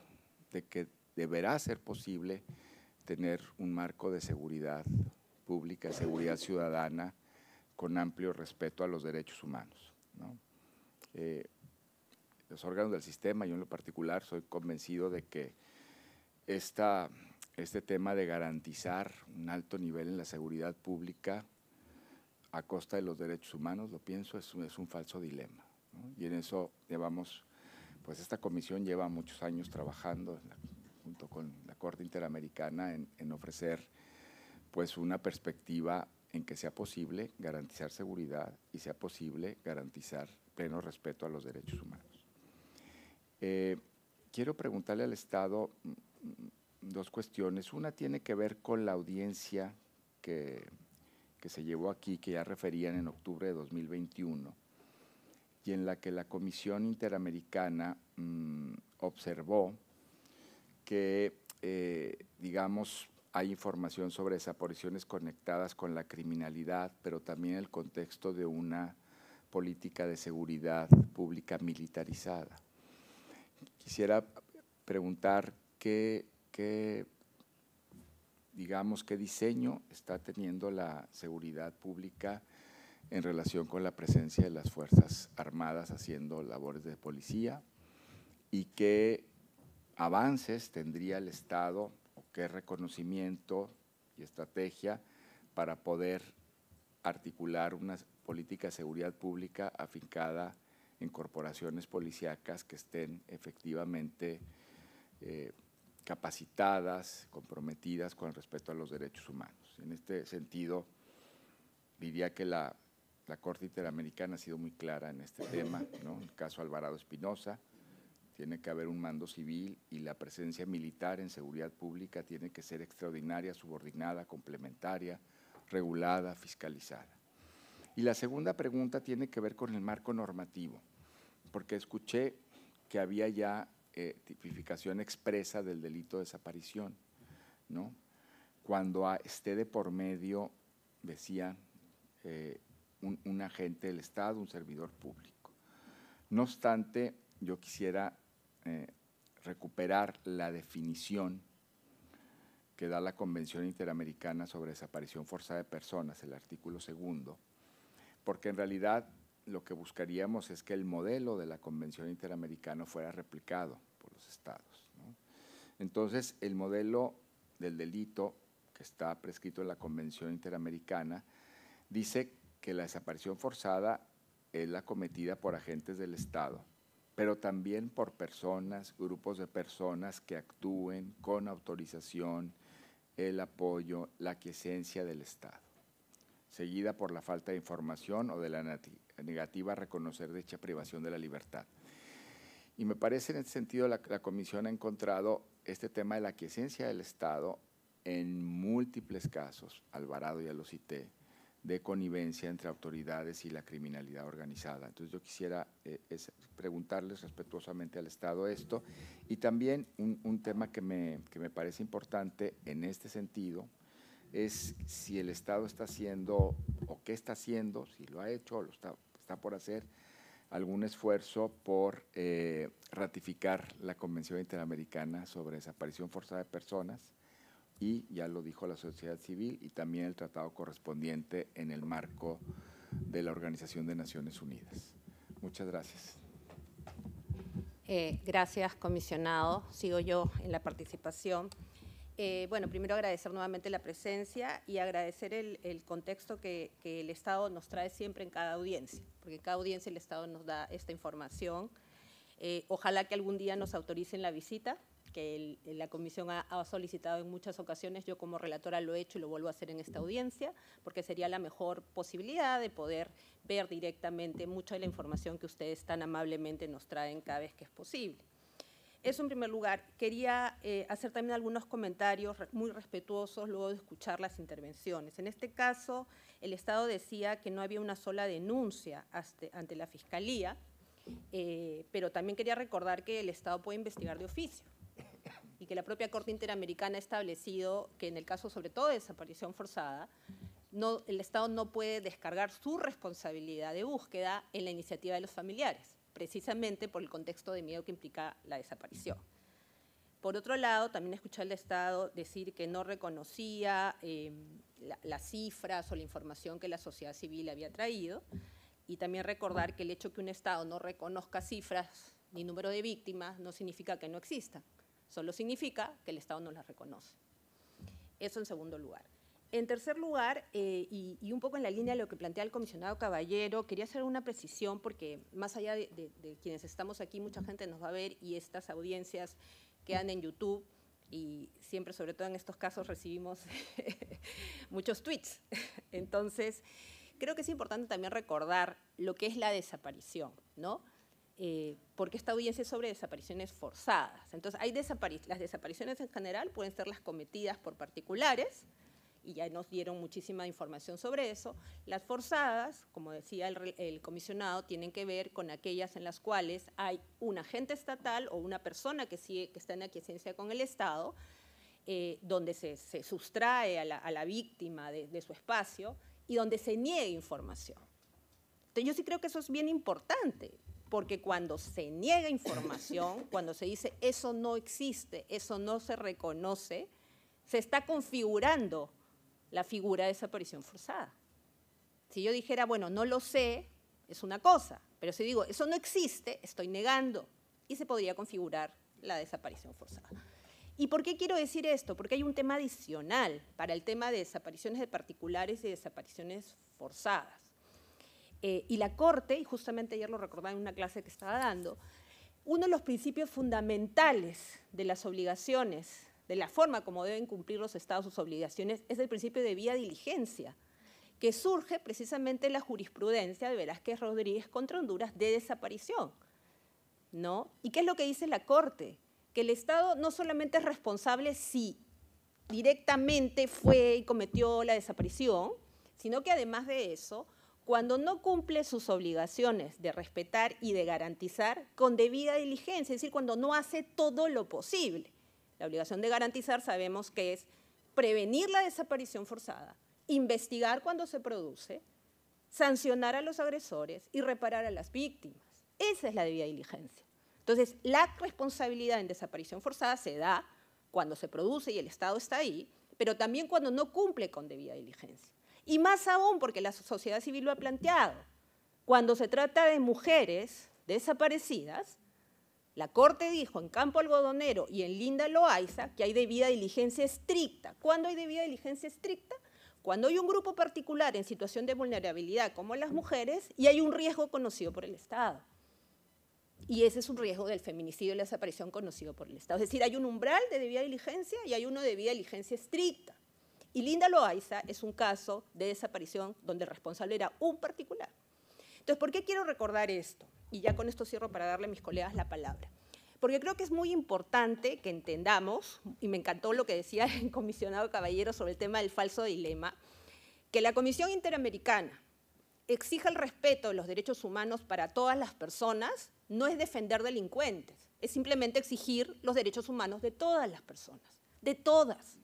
H: de que deberá ser posible tener un marco de seguridad pública, seguridad ciudadana, con amplio respeto a los derechos humanos. ¿no? Eh, los órganos del sistema, yo en lo particular, soy convencido de que esta, este tema de garantizar un alto nivel en la seguridad pública a costa de los derechos humanos, lo pienso, es un, es un falso dilema. Y en eso llevamos, pues esta comisión lleva muchos años trabajando junto con la Corte Interamericana en, en ofrecer pues una perspectiva en que sea posible garantizar seguridad y sea posible garantizar pleno respeto a los derechos humanos. Eh, quiero preguntarle al Estado mm, dos cuestiones. Una tiene que ver con la audiencia que, que se llevó aquí, que ya referían en octubre de 2021, y en la que la Comisión Interamericana mm, observó que, eh, digamos, hay información sobre desapariciones conectadas con la criminalidad, pero también el contexto de una política de seguridad pública militarizada. Quisiera preguntar qué, qué digamos, qué diseño está teniendo la seguridad pública en relación con la presencia de las Fuerzas Armadas haciendo labores de policía y qué avances tendría el Estado que es reconocimiento y estrategia para poder articular una política de seguridad pública afincada en corporaciones policíacas que estén efectivamente eh, capacitadas, comprometidas con respecto a los derechos humanos. En este sentido, diría que la, Corte Interamericana ha sido muy clara en este tema, en el caso Alvarado Espinosa, tiene que haber un mando civil y la presencia militar en seguridad pública tiene que ser extraordinaria, subordinada, complementaria, regulada, fiscalizada. Y la segunda pregunta tiene que ver con el marco normativo, porque escuché que había ya eh, tipificación expresa del delito de desaparición, ¿no? Cuando esté de por medio, decía eh, un agente del Estado, un servidor público. No obstante, yo quisiera eh, recuperar la definición que da la Convención Interamericana sobre Desaparición Forzada de Personas, el artículo segundo, porque en realidad lo que buscaríamos es que el modelo de la Convención Interamericana fuera replicado por los estados. Entonces, el modelo del delito que está prescrito en la Convención Interamericana dice que la desaparición forzada es la cometida por agentes del Estado pero también por personas, grupos de personas que actúen con autorización, el apoyo, la quiesencia del Estado, seguida por la falta de información o de la negativa a reconocer dicha privación de la libertad. Y me parece en ese sentido la, la Comisión ha encontrado este tema de la quiesencia del Estado en múltiples casos, Alvarado ya lo cité, de connivencia entre autoridades y la criminalidad organizada. Entonces yo quisiera eh, preguntarles respetuosamente al Estado esto y también un, tema que me, parece importante en este sentido es si el Estado está haciendo o qué está haciendo, si lo ha hecho o lo está, por hacer, algún esfuerzo por eh, ratificar la Convención Interamericana sobre Desaparición Forzada de Personas y ya lo dijo la sociedad civil y también el tratado correspondiente en el marco de la Organización de Naciones Unidas. Muchas gracias.
A: Eh, gracias, comisionado. Sigo yo en la participación. Eh, bueno, primero agradecer nuevamente la presencia y agradecer el, contexto que, el Estado nos trae siempre en cada audiencia, porque en cada audiencia el Estado nos da esta información. Eh, ojalá que algún día nos autoricen la visita, que la Comisión ha, solicitado en muchas ocasiones. Yo como relatora lo he hecho y lo vuelvo a hacer en esta audiencia, porque sería la mejor posibilidad de poder ver directamente mucha de la información que ustedes tan amablemente nos traen cada vez que es posible. Eso en primer lugar. Quería eh, hacer también algunos comentarios muy respetuosos luego de escuchar las intervenciones. En este caso, el Estado decía que no había una sola denuncia ante la Fiscalía, eh, pero también quería recordar que el Estado puede investigar de oficio y que la propia Corte Interamericana ha establecido que en el caso sobre todo de desaparición forzada, el Estado no puede descargar su responsabilidad de búsqueda en la iniciativa de los familiares, precisamente por el contexto de miedo que implica la desaparición. Por otro lado, también escuché al Estado decir que no reconocía em, las cifras o la información que la sociedad civil había traído y también recordar que el hecho que un Estado no reconozca cifras ni número de víctimas no significa que no exista. Solo significa que el Estado no las reconoce. Eso en segundo lugar. En tercer lugar, eh, y, un poco en la línea de lo que plantea el comisionado Caballero, quería hacer una precisión porque más allá de, de quienes estamos aquí, mucha gente nos va a ver y estas audiencias quedan en YouTube y siempre, sobre todo en estos casos, recibimos muchos tweets. Entonces, creo que es importante también recordar lo que es la desaparición, ¿no? Eh, porque esta audiencia es sobre desapariciones forzadas. Entonces, hay las desapariciones en general pueden ser las cometidas por particulares, y ya nos dieron muchísima información sobre eso. Las forzadas, como decía el, comisionado, tienen que ver con aquellas en las cuales hay un agente estatal o una persona que, sigue, que está en aquiescencia con el Estado, eh, donde se, sustrae a la, víctima de, de, su espacio y donde se niega información. Entonces yo sí creo que eso es bien importante, porque cuando se niega información, cuando se dice eso no existe, eso no se reconoce, se está configurando la figura de desaparición forzada. Si yo dijera, bueno, no lo sé, es una cosa, pero si digo, eso no existe, estoy negando y se podría configurar la desaparición forzada. ¿Y por qué quiero decir esto? Porque hay un tema adicional para el tema de desapariciones de particulares y desapariciones forzadas. Eh, y la Corte, y justamente ayer lo recordaba en una clase que estaba dando, uno de los principios fundamentales de las obligaciones, de la forma como deben cumplir los Estados sus obligaciones, es el principio de vía diligencia, que surge precisamente en la jurisprudencia de Velázquez Rodríguez contra Honduras de desaparición. ¿no? ¿Y qué es lo que dice la Corte? Que el Estado no solamente es responsable si directamente fue y cometió la desaparición, sino que además de eso cuando no cumple sus obligaciones de respetar y de garantizar con debida diligencia, es decir, cuando no hace todo lo posible. La obligación de garantizar sabemos que es prevenir la desaparición forzada, investigar cuando se produce, sancionar a los agresores y reparar a las víctimas. Esa es la debida diligencia. Entonces, la responsabilidad en desaparición forzada se da cuando se produce y el Estado está ahí, pero también cuando no cumple con debida diligencia. Y más aún porque la sociedad civil lo ha planteado. Cuando se trata de mujeres desaparecidas, la Corte dijo en Campo Algodonero y en Linda Loaiza que hay debida diligencia estricta. ¿Cuándo hay debida diligencia estricta? Cuando hay un grupo particular en situación de vulnerabilidad como las mujeres y hay un riesgo conocido por el Estado. Y ese es un riesgo del feminicidio y la desaparición conocido por el Estado. Es decir, hay un umbral de debida diligencia y hay uno de debida diligencia estricta. Y Linda Loaiza es un caso de desaparición donde el responsable era un particular. Entonces, ¿por qué quiero recordar esto? Y ya con esto cierro para darle a mis colegas la palabra. Porque creo que es muy importante que entendamos, y me encantó lo que decía el comisionado Caballero sobre el tema del falso dilema, que la Comisión Interamericana exija el respeto de los derechos humanos para todas las personas no es defender delincuentes, es simplemente exigir los derechos humanos de todas las personas, de todas.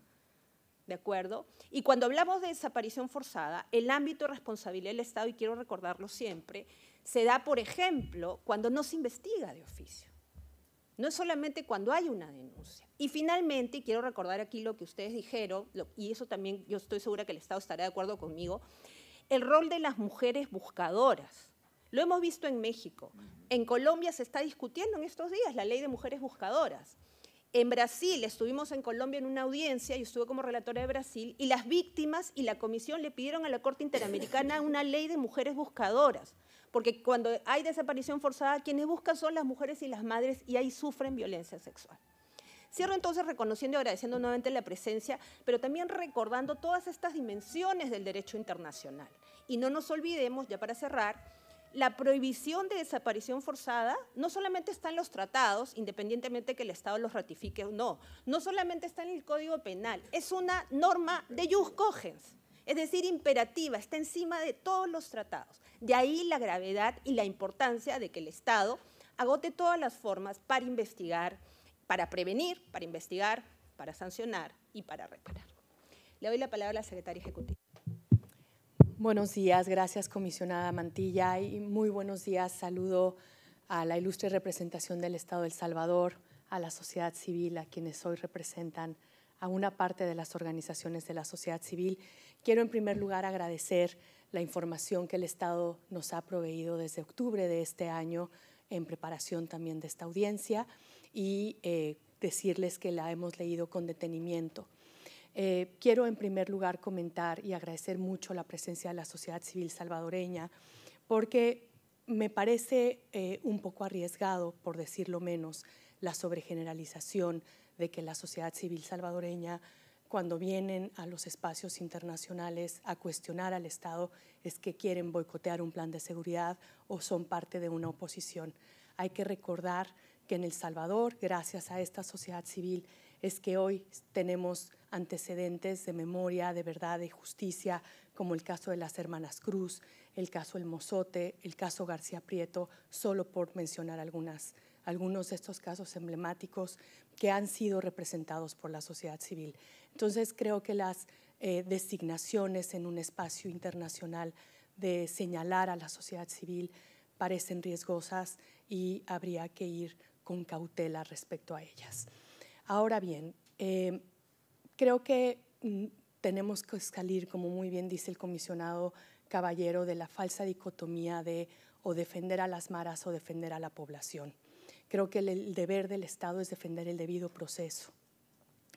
A: ¿de acuerdo? Y cuando hablamos de desaparición forzada, el ámbito de responsabilidad del Estado, y quiero recordarlo siempre, se da, por ejemplo, cuando no se investiga de oficio. No es solamente cuando hay una denuncia. Y finalmente, quiero recordar aquí lo que ustedes dijeron, y eso también yo estoy segura que el Estado estará de acuerdo conmigo, el rol de las mujeres buscadoras. Lo hemos visto en México. En Colombia se está discutiendo en estos días la ley de mujeres buscadoras en Brasil, estuvimos en Colombia en una audiencia, y estuve como relatora de Brasil, y las víctimas y la comisión le pidieron a la Corte Interamericana una ley de mujeres buscadoras, porque cuando hay desaparición forzada, quienes buscan son las mujeres y las madres y ahí sufren violencia sexual. Cierro entonces reconociendo y agradeciendo nuevamente la presencia, pero también recordando todas estas dimensiones del derecho internacional. Y no nos olvidemos, ya para cerrar, la prohibición de desaparición forzada no solamente está en los tratados, independientemente que el Estado los ratifique o no, no solamente está en el Código Penal, es una norma de jus cogens, es decir, imperativa, está encima de todos los tratados. De ahí la gravedad y la importancia de que el Estado agote todas las formas para investigar, para prevenir, para investigar, para sancionar y para reparar. Le doy la palabra a la secretaria ejecutiva.
J: Buenos días, gracias comisionada Mantilla y muy buenos días. Saludo a la ilustre representación del Estado del El Salvador, a la sociedad civil, a quienes hoy representan a una parte de las organizaciones de la sociedad civil. Quiero en primer lugar agradecer la información que el Estado nos ha proveído desde octubre de este año en preparación también de esta audiencia y eh, decirles que la hemos leído con detenimiento. Eh, quiero en primer lugar comentar y agradecer mucho la presencia de la sociedad civil salvadoreña, porque me parece eh, un poco arriesgado, por decirlo menos, la sobregeneralización de que la sociedad civil salvadoreña, cuando vienen a los espacios internacionales a cuestionar al Estado, es que quieren boicotear un plan de seguridad o son parte de una oposición. Hay que recordar que en El Salvador, gracias a esta sociedad civil es que hoy tenemos antecedentes de memoria, de verdad, de justicia, como el caso de las hermanas Cruz, el caso El Mozote, el caso García Prieto, solo por mencionar algunas, algunos de estos casos emblemáticos que han sido representados por la sociedad civil. Entonces creo que las eh, designaciones en un espacio internacional de señalar a la sociedad civil parecen riesgosas y habría que ir con cautela respecto a ellas. Ahora bien, eh, creo que mm, tenemos que salir, como muy bien dice el comisionado Caballero, de la falsa dicotomía de o defender a las maras o defender a la población. Creo que el, deber del Estado es defender el debido proceso.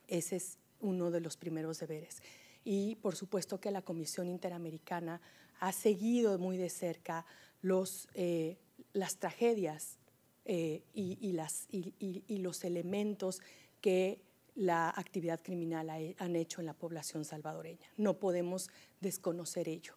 J: Ese es uno de los primeros deberes. Y por supuesto que la Comisión Interamericana ha seguido muy de cerca los, eh, las tragedias eh, y, los elementos que la actividad criminal han hecho en la población salvadoreña. No podemos desconocer ello.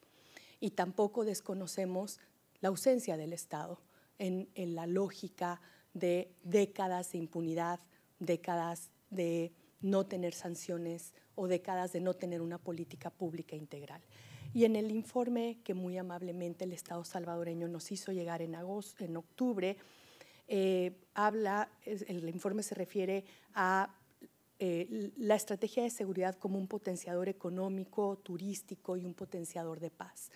J: Y tampoco desconocemos la ausencia del Estado en, en la lógica de décadas de impunidad, décadas de no tener sanciones o décadas de no tener una política pública integral. Y en el informe que muy amablemente el Estado salvadoreño nos hizo llegar en, agosto, en octubre, eh, habla, el informe se refiere a eh, la estrategia de seguridad como un potenciador económico, turístico y un potenciador de paz.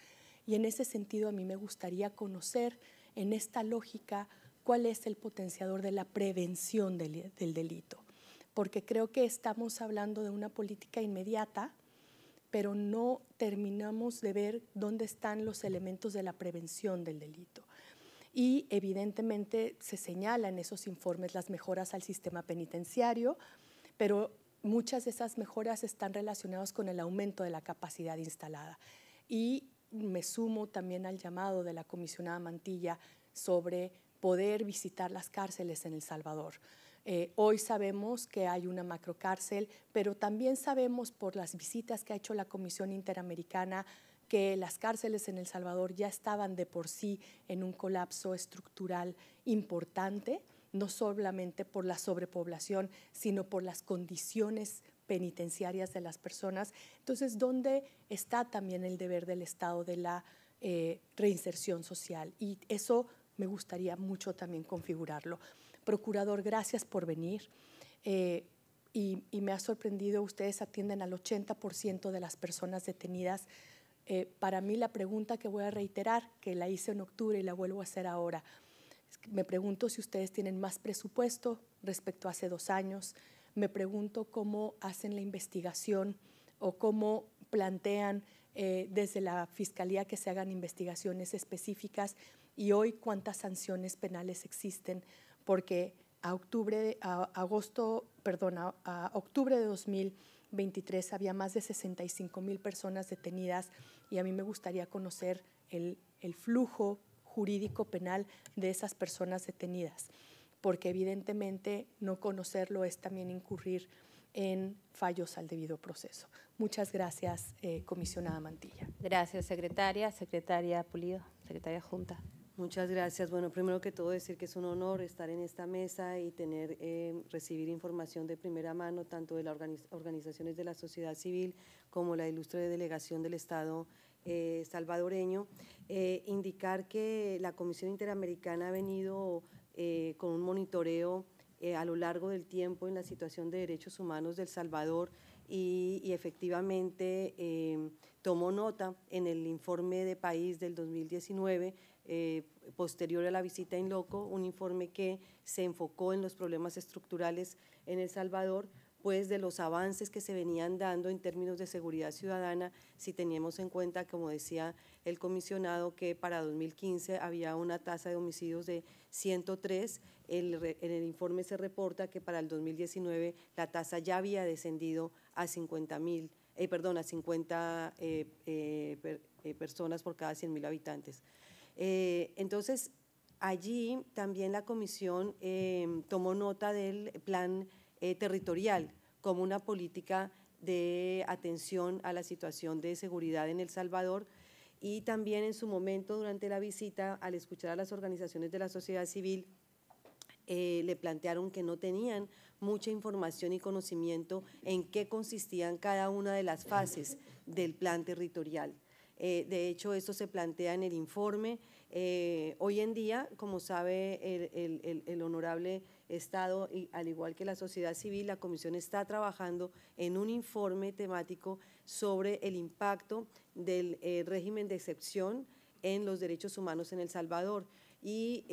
J: Y en ese sentido a mí me gustaría conocer en esta lógica cuál es el potenciador de la prevención del delito, porque creo que estamos hablando de una política inmediata, pero no terminamos de ver dónde están los elementos de la prevención del delito y evidentemente se señalan esos informes las mejoras al sistema penitenciario, pero muchas de esas mejoras están relacionadas con el aumento de la capacidad instalada. Y me sumo también al llamado de la comisionada Mantilla sobre poder visitar las cárceles en El Salvador. Eh, hoy sabemos que hay una macrocárcel, pero también sabemos por las visitas que ha hecho la Comisión Interamericana que las cárceles en El Salvador ya estaban de por sí en un colapso estructural importante, no solamente por la sobrepoblación, sino por las condiciones penitenciarias de las personas. Entonces, ¿dónde está también el deber del Estado de la eh, reinserción social? Y eso me gustaría mucho también configurarlo. Procurador, gracias por venir. Eh, y, y me ha sorprendido, ustedes atienden al 80% de las personas detenidas eh, para mí la pregunta que voy a reiterar, que la hice en octubre y la vuelvo a hacer ahora, me pregunto si ustedes tienen más presupuesto respecto a hace dos años, me pregunto cómo hacen la investigación o cómo plantean eh, desde la Fiscalía que se hagan investigaciones específicas y hoy cuántas sanciones penales existen, porque a octubre, agosto, perdón, a octubre de 2000 23 había más de 65 mil personas detenidas y a mí me gustaría conocer el, flujo jurídico penal de esas personas detenidas, porque evidentemente no conocerlo es también incurrir en fallos al debido proceso. Muchas gracias, eh, comisionada Mantilla. Gracias, secretaria. Secretaria Pulido,
A: secretaria Junta.
G: Muchas gracias. Bueno, primero que todo decir que es un honor estar en esta mesa y tener eh, recibir información de primera mano tanto de las organizaciones de la sociedad civil como la ilustre delegación del Estado eh, salvadoreño. Eh, indicar que la Comisión Interamericana ha venido con un monitoreo a lo largo del tiempo en la situación de derechos humanos del Salvador y, y efectivamente tomó nota en el informe de país del 2019 eh, posterior a la visita en loco, un informe que se enfocó en los problemas estructurales en El Salvador, pues de los avances que se venían dando en términos de seguridad ciudadana, si teníamos en cuenta, como decía el comisionado, que para 2015 había una tasa de homicidios de 103, en el informe se reporta que para el 2019 la tasa ya había descendido a 50 mil, eh, perdón, 50 eh, eh, personas por cada 100.000 habitantes. Eh, entonces, allí también la comisión eh, tomó nota del plan eh, territorial como una política de atención a la situación de seguridad en El Salvador y también en su momento durante la visita, al escuchar a las organizaciones de la sociedad civil, le plantearon que no tenían mucha información y conocimiento en qué consistían cada una de las fases del plan territorial. Eh, de hecho, esto se plantea en el informe. Eh, hoy en día, como sabe el, honorable Estado, y al igual que la sociedad civil, la Comisión está trabajando en un informe temático sobre el impacto del eh, régimen de excepción en los derechos humanos en El Salvador. Y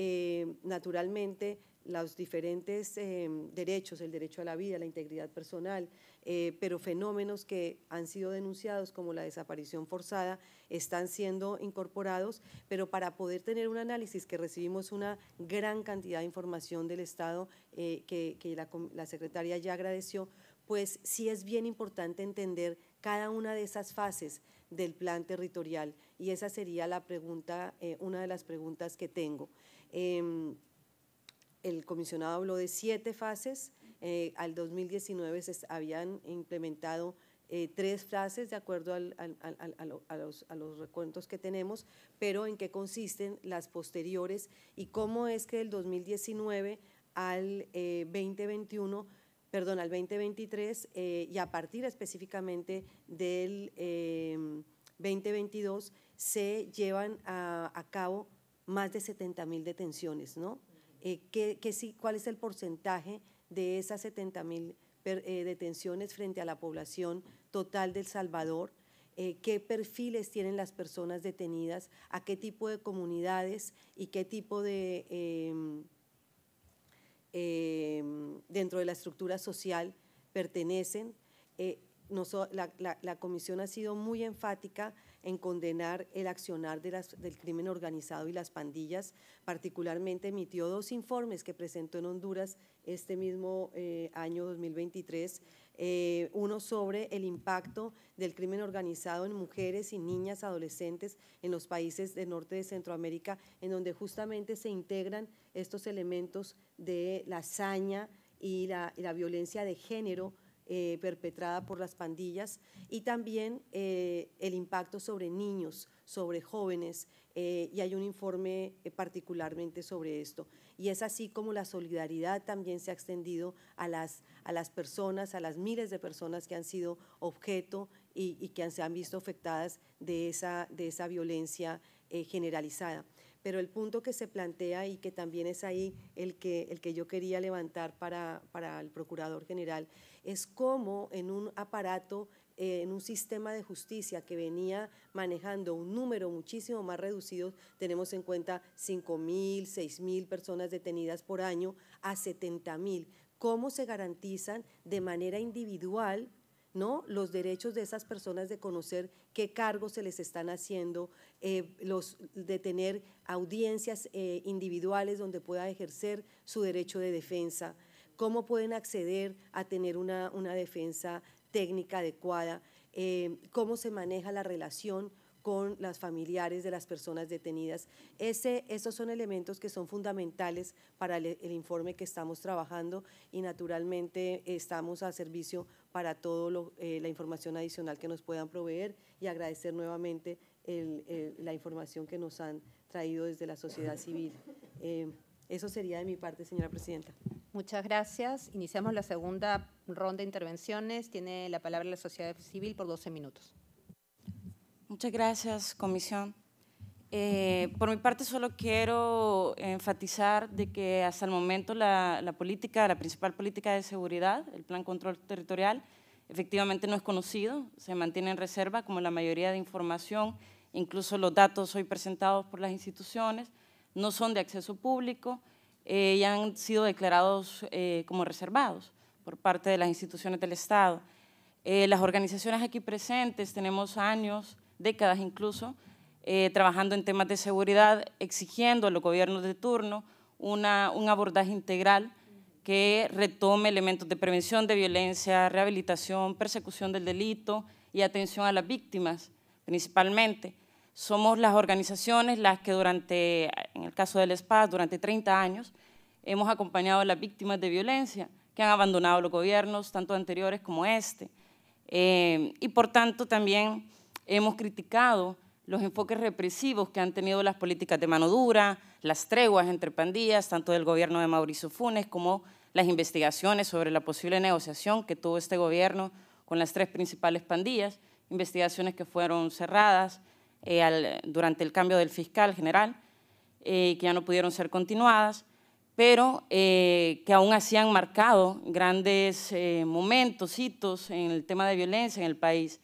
G: naturalmente los diferentes em, derechos, el derecho a la vida, la integridad personal, eh, pero fenómenos que han sido denunciados como la desaparición forzada están siendo incorporados, pero para poder tener un análisis que recibimos una gran cantidad de información del Estado eh, que, la, secretaria ya agradeció, pues sí es bien importante entender cada una de esas fases del plan territorial y esa sería la pregunta, eh, una de las preguntas que tengo. Em, el comisionado habló de siete fases. Eh, al 2019 se habían implementado eh, tres fases de acuerdo a, los, recuentos que tenemos, pero en qué consisten las posteriores y cómo es que del 2019 al 2021, eh, perdón, al 2023 y a partir específicamente del 2022 se llevan a, a cabo más de 70 mil detenciones, ¿no? Eh, cuál es el porcentaje de esas 70.000 eh, detenciones frente a la población total del Salvador, eh, qué perfiles tienen las personas detenidas, a qué tipo de comunidades y qué tipo de, em, em, dentro de la estructura social pertenecen. la comisión ha sido muy enfática en condenar el accionar del crimen organizado y las pandillas. Particularmente emitió dos informes que presentó en Honduras este mismo eh, año 2023, eh, uno sobre el impacto del crimen organizado en mujeres y niñas adolescentes en los países del norte de Centroamérica, en donde justamente se integran estos elementos de la hazaña y la violencia de género eh, perpetrada por las pandillas y también eh, el impacto sobre niños, sobre jóvenes, eh, y hay un informe particularmente sobre esto. Y es así como la solidaridad también se ha extendido a las, a las personas, a las miles de personas que han sido objeto y, que se han visto afectadas de esa, de esa violencia generalizada pero el punto que se plantea y que también es ahí el que, el que yo quería levantar para, para el Procurador General es como en un aparato, eh, en un sistema de justicia que venía manejando un número muchísimo más reducido, tenemos en cuenta 5.000, 6.000 personas detenidas por año a 70.000. ¿Cómo se garantizan de manera individual ¿no? los derechos de esas personas de conocer qué cargos se les están haciendo, eh, los, de tener audiencias eh, individuales donde pueda ejercer su derecho de defensa, cómo pueden acceder a tener una, defensa técnica adecuada, eh, cómo se maneja la relación con las familiares de las personas detenidas. Ese, esos son elementos que son fundamentales para el, informe que estamos trabajando y naturalmente estamos a servicio para toda eh, la información adicional que nos puedan proveer y agradecer nuevamente la información que nos han traído desde la sociedad civil. Eh, eso sería de mi parte, señora presidenta.
A: Muchas gracias. Iniciamos la segunda ronda de intervenciones. Tiene la palabra la sociedad civil
B: por 12 minutos. Muchas gracias, comisión. Eh, por mi parte, solo quiero enfatizar de que hasta el momento la, la, política, la principal política de seguridad, el Plan Control Territorial, efectivamente no es conocido, se mantiene en reserva como la mayoría de información, incluso los datos hoy presentados por las instituciones no son de acceso público eh, y han sido declarados eh, como reservados por parte de las instituciones del Estado. Eh, las organizaciones aquí presentes tenemos años, décadas incluso, trabajando en temas de seguridad, exigiendo a los gobiernos de turno un abordaje integral que retome elementos de prevención de violencia, rehabilitación, persecución del delito y atención a las víctimas principalmente. Somos las organizaciones las que durante, en el caso del SPA, durante 30 años, hemos acompañado a las víctimas de violencia que han abandonado los gobiernos, tanto anteriores como este. Eh, y por tanto también hemos criticado los enfoques represivos que han tenido las políticas de mano dura, las treguas entre pandillas, tanto del gobierno de Mauricio Funes como las investigaciones sobre la posible negociación que tuvo este gobierno con las tres principales pandillas, investigaciones que fueron cerradas, eh, durante el cambio del fiscal general, eh, que ya no pudieron ser continuadas, pero eh, que aún así han marcado grandes momentos, hitos en el tema de violencia en el país.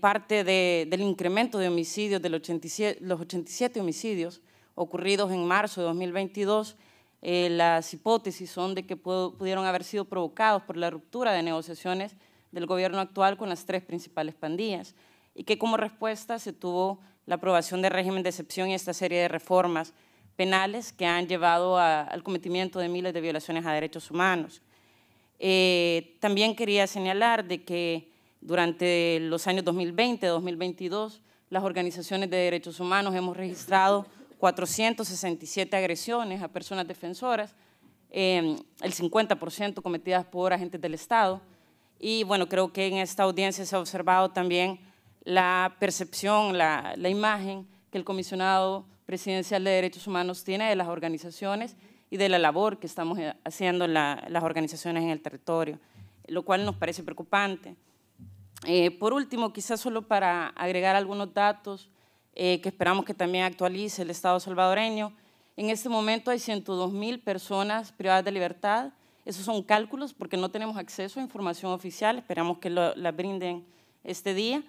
B: parte del incremento de homicidios, de los 87, homicidios ocurridos en marzo de 2022, las hipótesis son de que pudieron haber sido provocados por la ruptura de negociaciones del gobierno actual con las tres principales pandillas y que como respuesta se tuvo la aprobación del régimen de excepción y esta serie de reformas penales que han llevado al cometimiento de miles de violaciones a derechos humanos. Eh, también quería señalar de que durante los años 2020-2022 las organizaciones de derechos humanos hemos registrado 467 agresiones a personas defensoras, em, el 50% cometidas por agentes del Estado. Y bueno, creo que en esta audiencia se ha observado también la percepción, la, la imagen que el comisionado presidencial de derechos humanos tiene de las organizaciones y de la labor que estamos eh, haciendo las organizaciones en el territorio, lo cual nos parece preocupante. Eh, por último, quizás solo para agregar algunos datos eh, que esperamos que también actualice el Estado salvadoreño, en este momento hay 102 mil personas privadas de libertad. Esos son cálculos porque no tenemos acceso a información oficial, esperamos que la brinden este día.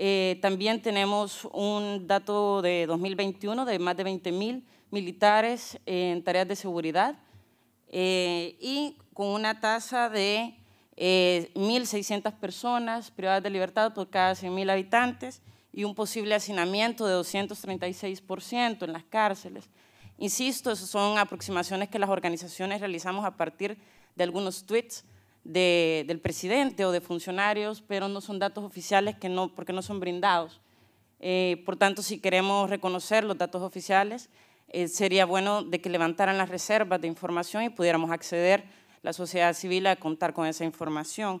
B: Eh, también tenemos un dato de 2021 de más de 20.000 militares en tareas de seguridad eh, y con una tasa de 1.600 eh, personas privadas de libertad por cada 100.000 habitantes y un posible hacinamiento de 236% en las cárceles. Insisto, esas son aproximaciones que las organizaciones realizamos a partir de algunos tweets del presidente o de funcionarios, pero no son datos oficiales que no, porque no son brindados. Eh, por tanto, si queremos reconocer los datos oficiales, eh, sería bueno de que levantaran las reservas de información y pudiéramos acceder la sociedad civil a contar con esa información.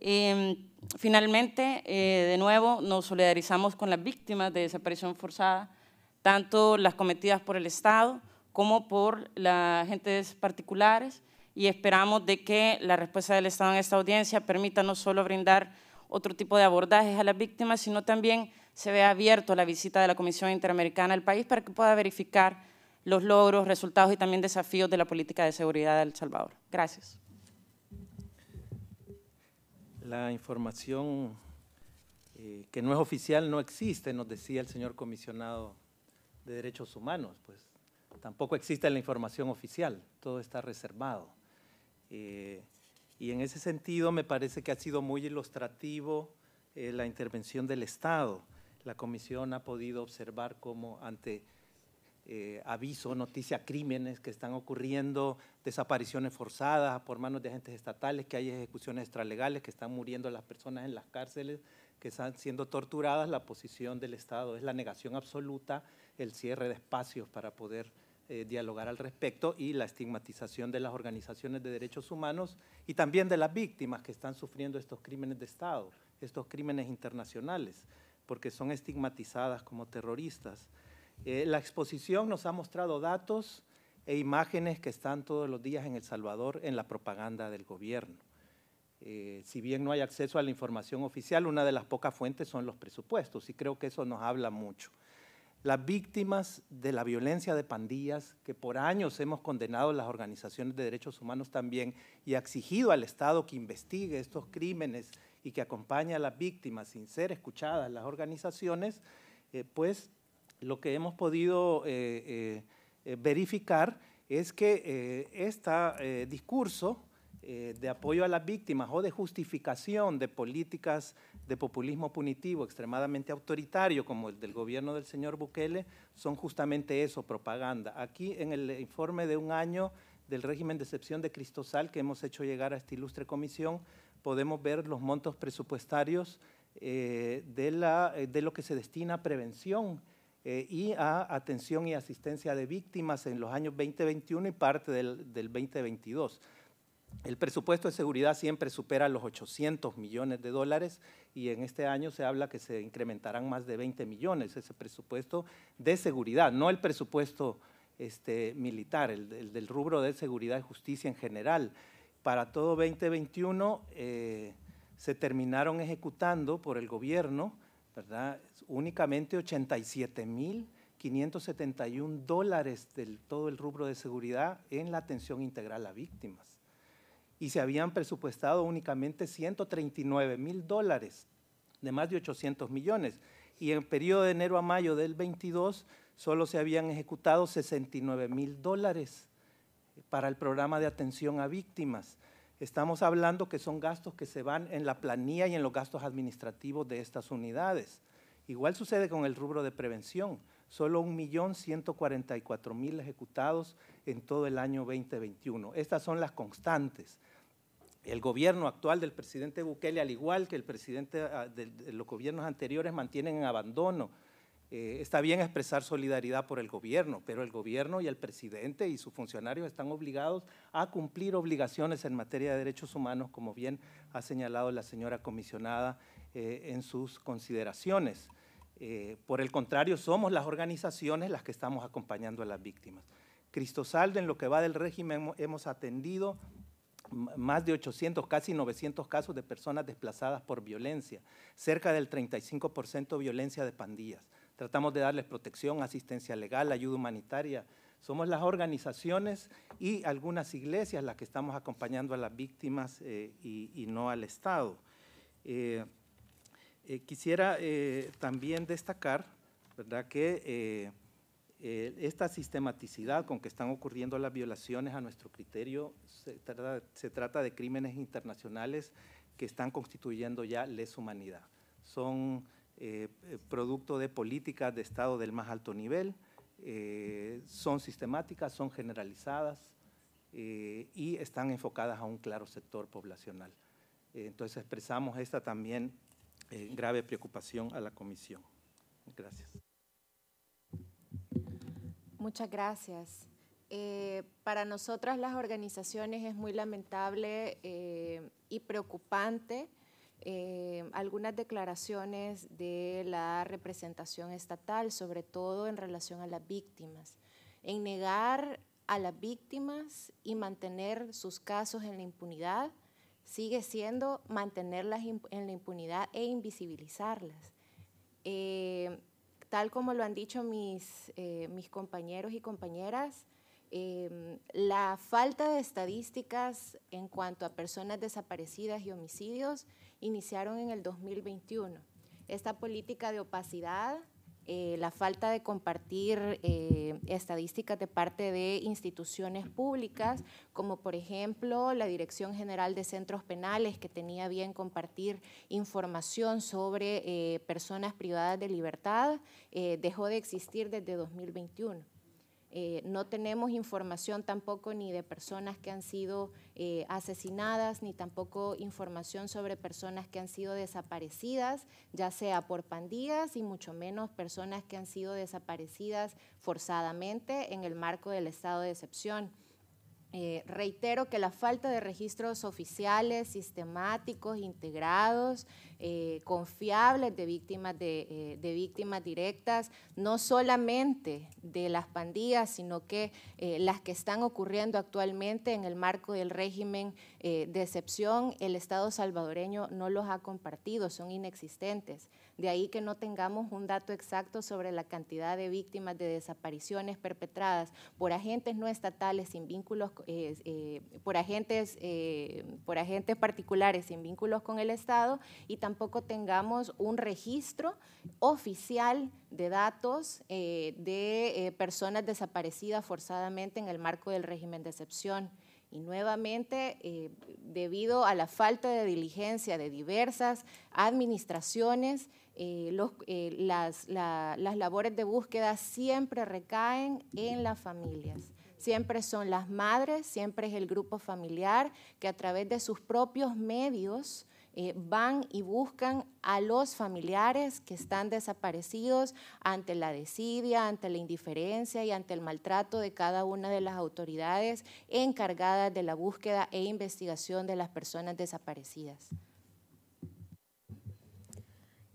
B: Em, finalmente, eh, de nuevo, nos solidarizamos con las víctimas de desaparición forzada, tanto las cometidas por el Estado como por las gentes particulares y esperamos de que la respuesta del Estado en esta audiencia permita no solo brindar otro tipo de abordajes a las víctimas, sino también se vea abierto la visita de la Comisión Interamericana al país para que pueda verificar los logros, resultados y también desafíos de la política de seguridad de El Salvador. Gracias.
C: La información eh, que no es oficial no existe, nos decía el señor comisionado de Derechos Humanos, pues tampoco existe la información oficial, todo está reservado. Eh, y en ese sentido me parece que ha sido muy ilustrativo eh, la intervención del Estado. La comisión ha podido observar cómo ante eh, aviso, noticia, crímenes que están ocurriendo, desapariciones forzadas por manos de agentes estatales, que hay ejecuciones extralegales, que están muriendo las personas en las cárceles, que están siendo torturadas, la posición del Estado es la negación absoluta, el cierre de espacios para poder eh, dialogar al respecto y la estigmatización de las organizaciones de derechos humanos y también de las víctimas que están sufriendo estos crímenes de Estado, estos crímenes internacionales, porque son estigmatizadas como terroristas. Eh, la exposición nos ha mostrado datos e imágenes que están todos los días en El Salvador en la propaganda del gobierno. Eh, si bien no hay acceso a la información oficial, una de las pocas fuentes son los presupuestos y creo que eso nos habla mucho las víctimas de la violencia de pandillas, que por años hemos condenado las organizaciones de derechos humanos también y ha exigido al Estado que investigue estos crímenes y que acompañe a las víctimas sin ser escuchadas las organizaciones, eh, pues lo que hemos podido eh, eh, verificar es que este discurso de apoyo a las víctimas o de justificación de políticas de populismo punitivo extremadamente autoritario como el del gobierno del señor Bukele son justamente eso, propaganda. Aquí en el informe de un año del régimen de excepción de Cristosal que hemos hecho llegar a esta ilustre comisión, podemos ver los montos presupuestarios eh, eh, de, lo que se destina a prevención eh, y a atención y asistencia de víctimas en los años 2021 y parte del 2022. El presupuesto de seguridad siempre supera los 800 millones de dólares y en este año se habla que se incrementarán más de 20 millones ese presupuesto de seguridad, no el presupuesto este, militar, el, del rubro de seguridad y justicia en general. Para todo 2021 eh, se terminaron ejecutando por el gobierno ¿verdad? únicamente 87 mil 571 dólares del todo el rubro de seguridad en la atención integral a víctimas y se habían presupuestado únicamente 139 mil dólares, de más de 800 millones. Y en el periodo de enero a mayo del 22 solo se habían ejecutado 69 mil dólares para el programa de atención a víctimas. Estamos hablando que son gastos que se van en la planilla y en los gastos administrativos de estas unidades. Igual sucede con el rubro de prevención. Solo 1.144.000 ejecutados en todo el año 2021. Estas son las constantes. El gobierno actual del presidente Bukele, al igual que el presidente ah, de los gobiernos anteriores, mantienen en abandono. Eh, está bien expresar solidaridad por el gobierno, pero el gobierno y el presidente y sus funcionarios están obligados a cumplir obligaciones en materia de derechos humanos, como bien ha señalado la señora comisionada eh, en sus consideraciones. Eh, por el contrario, somos las organizaciones las que estamos acompañando a las víctimas. Saldo en lo que va del régimen, hemos atendido más de 800, casi 900 casos de personas desplazadas por violencia, cerca del 35% violencia de pandillas. Tratamos de darles protección, asistencia legal, ayuda humanitaria. Somos las organizaciones y algunas iglesias las que estamos acompañando a las víctimas eh, y, no al Estado. Eh, eh, quisiera también destacar ¿verdad? que eh, esta sistematicidad con que están ocurriendo las violaciones a nuestro criterio, se trata, de crímenes internacionales que están constituyendo ya les humanidad. Son eh, eh, producto de políticas de Estado del más alto nivel, son sistemáticas, son generalizadas y están enfocadas a un claro sector poblacional. entonces expresamos esta también grave preocupación a la Comisión. Gracias.
E: Muchas gracias. Eh, para nosotras las organizaciones es muy lamentable eh, y preocupante eh, algunas declaraciones de la representación estatal, sobre todo en relación a las víctimas, en negar a las víctimas y mantener sus casos en la impunidad sigue siendo mantenerlas en la impunidad e invisibilizarlas. Tal como lo han dicho mis, eh, mis compañeros y compañeras, em, la falta de estadísticas en cuanto a personas desaparecidas y homicidios iniciaron en el 2021. Esta política de opacidad eh, la falta de compartir eh, estadísticas de parte de instituciones públicas, como por ejemplo la Dirección General de Centros Penales, que tenía bien compartir información sobre eh, personas privadas de libertad, dejó de existir desde 2021. Eh, no tenemos información tampoco ni de personas que han sido eh, asesinadas, ni tampoco información sobre personas que han sido desaparecidas, ya sea por pandillas y mucho menos personas que han sido desaparecidas forzadamente en el marco del estado de excepción. Eh, reitero que la falta de registros oficiales, sistemáticos, integrados, eh, confiables de víctimas, eh, de, víctimas directas, no solamente de las pandillas, sino que las que están ocurriendo actualmente en el marco del régimen de excepción, el Estado salvadoreño no los ha compartido, son inexistentes. De ahí que no tengamos un dato exacto sobre la cantidad de víctimas de desapariciones perpetradas por agentes no estatales sin vínculos, eh, eh, por, agentes, eh, por agentes particulares sin vínculos con el Estado y tampoco tengamos un registro oficial de datos de personas desaparecidas forzadamente en el marco del régimen de excepción. Y nuevamente, debido a la falta de diligencia de diversas administraciones, eh, eh, las, labores de búsqueda siempre recaen en las familias. Siempre son las madres, siempre es el grupo familiar que a través de sus propios medios eh, van y buscan a los familiares que están desaparecidos ante la desidia, ante la indiferencia y ante el maltrato de cada una de las autoridades encargadas de la búsqueda e investigación de las personas desaparecidas.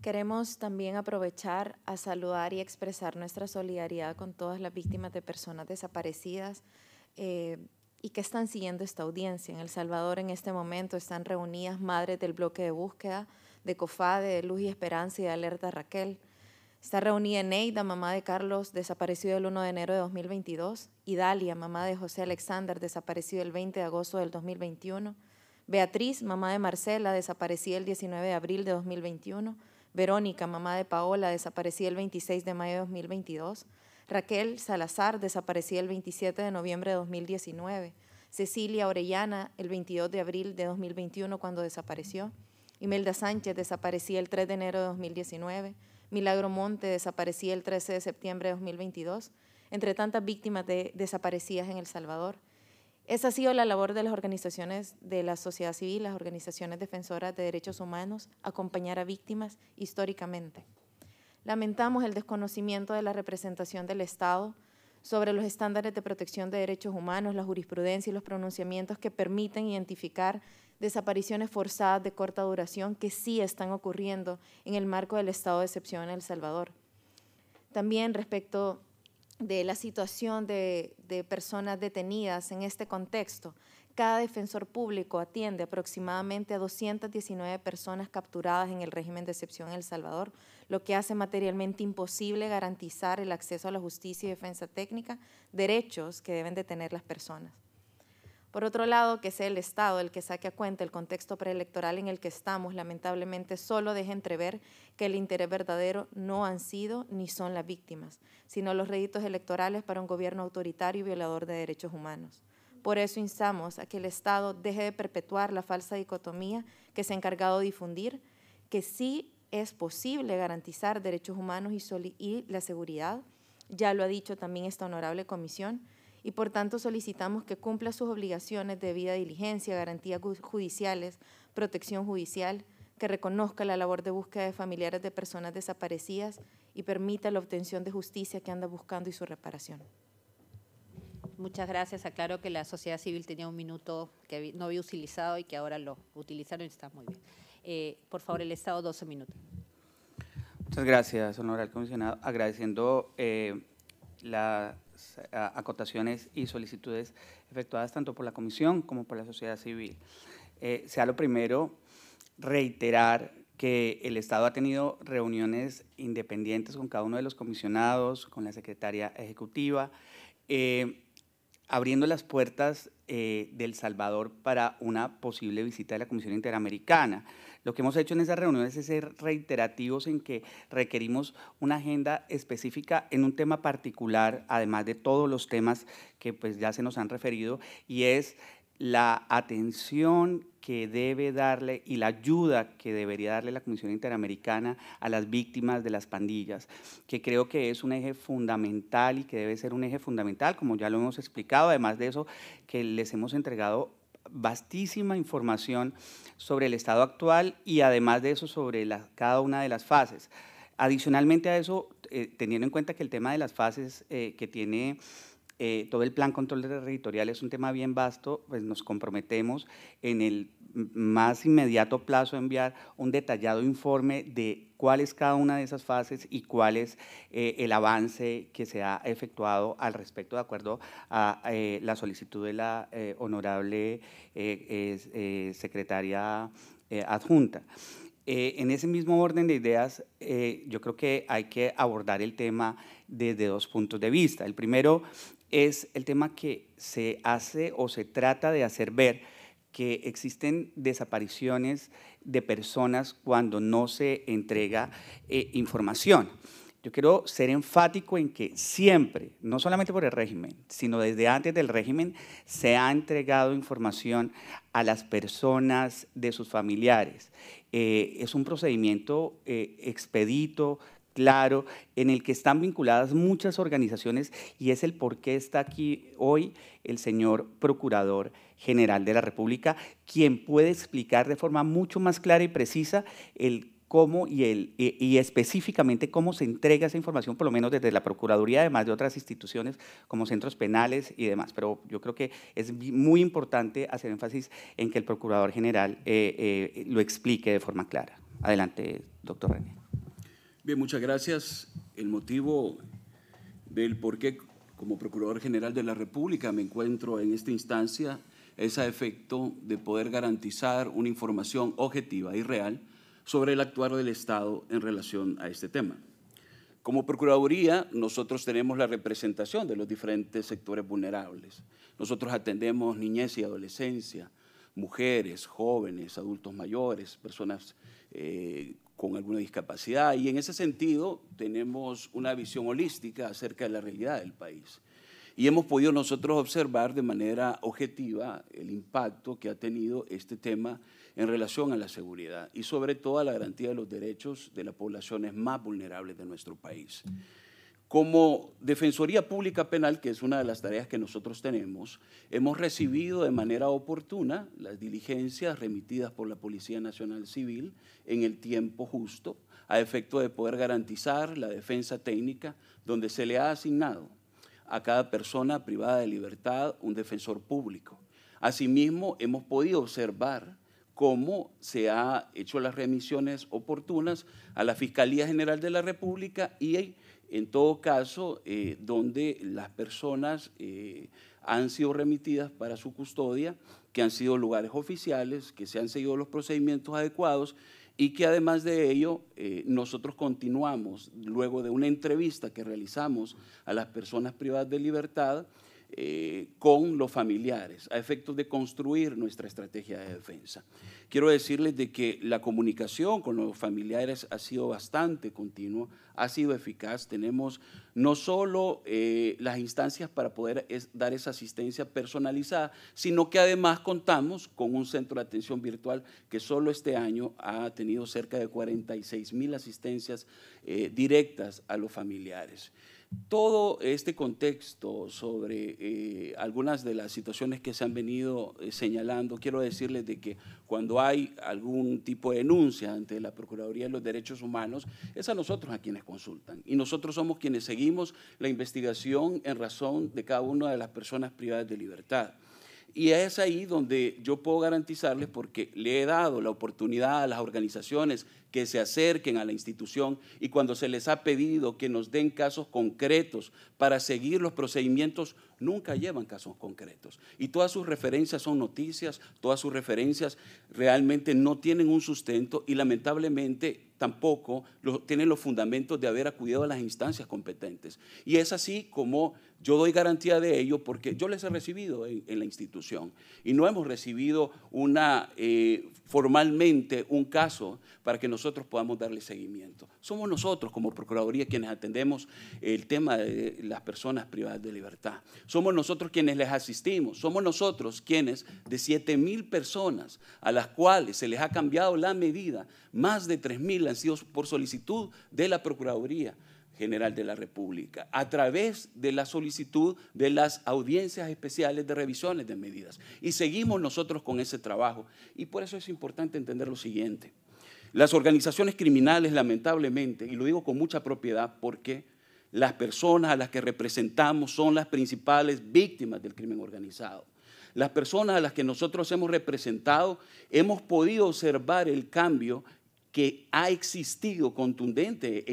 D: Queremos también aprovechar a saludar y expresar nuestra solidaridad con todas las víctimas de personas desaparecidas eh, y que están siguiendo esta audiencia. En El Salvador en este momento están reunidas madres del bloque de búsqueda de COFADE, de Luz y Esperanza y de Alerta Raquel. Está reunida Neida, mamá de Carlos, desaparecido el 1 de enero de 2022. Y Dalia, mamá de José Alexander, desaparecido el 20 de agosto del 2021. Beatriz, mamá de Marcela, desaparecida el 19 de abril de 2021. Verónica, mamá de Paola, desaparecida el 26 de mayo de 2022. Raquel Salazar, desaparecida el 27 de noviembre de 2019. Cecilia Orellana, el 22 de abril de 2021, cuando desapareció. Imelda Sánchez, desaparecida el 3 de enero de 2019. Milagro Monte, desaparecida el 13 de septiembre de 2022. Entre tantas víctimas de desaparecidas en El Salvador. Esa ha sido la labor de las organizaciones de la sociedad civil, las organizaciones defensoras de derechos humanos, acompañar a víctimas históricamente. Lamentamos el desconocimiento de la representación del Estado sobre los estándares de protección de derechos humanos, la jurisprudencia y los pronunciamientos que permiten identificar desapariciones forzadas de corta duración que sí están ocurriendo en el marco del estado de excepción en El Salvador. También respecto de la situación de, personas detenidas en este contexto, cada defensor público atiende aproximadamente a 219 personas capturadas en el régimen de excepción en El Salvador, lo que hace materialmente imposible garantizar el acceso a la justicia y defensa técnica, derechos que deben de tener las personas. Por otro lado, que sea el Estado el que saque a cuenta el contexto preelectoral en el que estamos, lamentablemente solo deja entrever que el interés verdadero no han sido ni son las víctimas, sino los réditos electorales para un gobierno autoritario y violador de derechos humanos. Por eso instamos a que el Estado deje de perpetuar la falsa dicotomía que se ha encargado de difundir, que sí es posible garantizar derechos humanos y, y la seguridad, ya lo ha dicho también esta honorable comisión, y por tanto solicitamos que cumpla sus obligaciones de debida diligencia, garantías judiciales, protección judicial, que reconozca la labor de búsqueda de familiares de personas desaparecidas y permita la obtención de justicia que anda buscando y su reparación.
A: Muchas gracias. Aclaro que la sociedad civil tenía un minuto que no había utilizado y que ahora lo utilizaron y está muy bien. Eh, por favor, el Estado, 12 minutos.
F: Muchas gracias, Honorable Comisionado. Agradeciendo eh, las eh, acotaciones y solicitudes efectuadas tanto por la Comisión como por la sociedad civil. Eh, sea lo primero, reiterar que el Estado ha tenido reuniones independientes con cada uno de los comisionados, con la secretaria ejecutiva, eh, abriendo las puertas del Salvador para una posible visita de la Comisión Interamericana. Lo que hemos hecho en esa reunión es ser reiterativos en que requerimos una agenda específica en un tema particular, además de todos los temas que pues ya se nos han referido, y es la atención que debe darle y la ayuda que debería darle la Comisión Interamericana a las víctimas de las pandillas, que creo que es un eje fundamental y que debe ser un eje fundamental, como ya lo hemos explicado, además de eso, que les hemos entregado vastísima información sobre el estado actual y además de eso sobre la, cada una de las fases. Adicionalmente a eso, eh, teniendo en cuenta que el tema de las fases eh, que tiene eh, todo el plan control territorial es un tema bien vasto, pues nos comprometemos en el más inmediato plazo a enviar un detallado informe de cuál es cada una de esas fases y cuál es eh, el avance que se ha efectuado al respecto de acuerdo a eh, la solicitud de la honorable secretaria adjunta. en ese mismo orden de ideas, yo creo que hay que abordar el tema desde dos puntos de vista. El primero es el tema que se hace o se trata de hacer ver que existen desapariciones de personas cuando no se entrega eh, información. Yo quiero ser enfático en que siempre, no solamente por el régimen, sino desde antes del régimen, se ha entregado información a las personas de sus familiares. Eh, es un procedimiento eh, expedito, claro, en el que están vinculadas muchas organizaciones y es el por qué está aquí hoy el señor Procurador General de la República, quien puede explicar de forma mucho más clara y precisa el cómo y, y, específicamente cómo se entrega esa información, por lo menos desde la Procuraduría, además de otras instituciones como centros penales y demás. Pero yo creo que es muy importante hacer énfasis en que el Procurador General eh, eh, lo explique de forma clara. Adelante, doctor René.
I: Bien, muchas gracias. El motivo del por qué como Procurador General de la República me encuentro en esta instancia es a efecto de poder garantizar una información objetiva y real sobre el actuar del Estado en relación a este tema. Como Procuraduría, nosotros tenemos la representación de los diferentes sectores vulnerables. Nosotros atendemos niñez y adolescencia, mujeres, jóvenes, adultos mayores, personas eh, con alguna discapacidad. Y en ese sentido tenemos una visión holística acerca de la realidad del país. Y hemos podido nosotros observar de manera objetiva el impacto que ha tenido este tema en relación a la seguridad y sobre todo a la garantía de los derechos de las poblaciones más vulnerables de nuestro país. Como Defensoría Pública Penal, que es una de las tareas que nosotros tenemos, hemos recibido de manera oportuna las diligencias remitidas por la Policía Nacional Civil en el tiempo justo, a efecto de poder garantizar la defensa técnica donde se le ha asignado a cada persona privada de libertad un defensor público. Asimismo, hemos podido observar cómo se han hecho las remisiones oportunas a la Fiscalía General de la República y en todo caso, eh, donde las personas eh, han sido remitidas para su custodia, que han sido lugares oficiales, que se han seguido los procedimientos adecuados y que además de ello eh, nosotros continuamos luego de una entrevista que realizamos a las personas privadas de libertad eh, con los familiares a efectos de construir nuestra estrategia de defensa. Quiero decirles de que la comunicación con los familiares ha sido bastante continua, ha sido eficaz. Tenemos no solo eh, las instancias para poder dar esa asistencia personalizada, sino que además contamos con un centro de atención virtual que solo este año ha tenido cerca de 46 mil asistencias eh, directas a los familiares. Todo este contexto sobre eh, algunas de las situaciones que se han venido eh, señalando, quiero decirles de que cuando hay algún tipo de denuncia ante la Procuraduría de los Derechos Humanos, es a nosotros a quienes consultan. Y nosotros somos quienes seguimos la investigación en razón de cada una de las personas privadas de libertad. Y es ahí donde yo puedo garantizarles, porque le he dado la oportunidad a las organizaciones que se acerquen a la institución y cuando se les ha pedido que nos den casos concretos para seguir los procedimientos, nunca llevan casos concretos. Y todas sus referencias son noticias, todas sus referencias realmente no tienen un sustento y lamentablemente tampoco tienen los fundamentos de haber acudido a las instancias competentes. Y es así como yo doy garantía de ello porque yo les he recibido en, la institución y no hemos recibido una, eh, formalmente un caso para que nos nosotros podamos darle seguimiento. Somos nosotros como Procuraduría quienes atendemos el tema de las personas privadas de libertad. Somos nosotros quienes les asistimos. Somos nosotros quienes de 7 mil personas a las cuales se les ha cambiado la medida, más de 3.000 mil han sido por solicitud de la Procuraduría. General de la República, a través de la solicitud de las audiencias especiales de revisiones de medidas. Y seguimos nosotros con ese trabajo. Y por eso es importante entender lo siguiente. Las organizaciones criminales, lamentablemente, y lo digo con mucha propiedad porque las personas a las que representamos son las principales víctimas del crimen organizado. Las personas a las que nosotros hemos representado hemos podido observar el cambio que ha existido contundente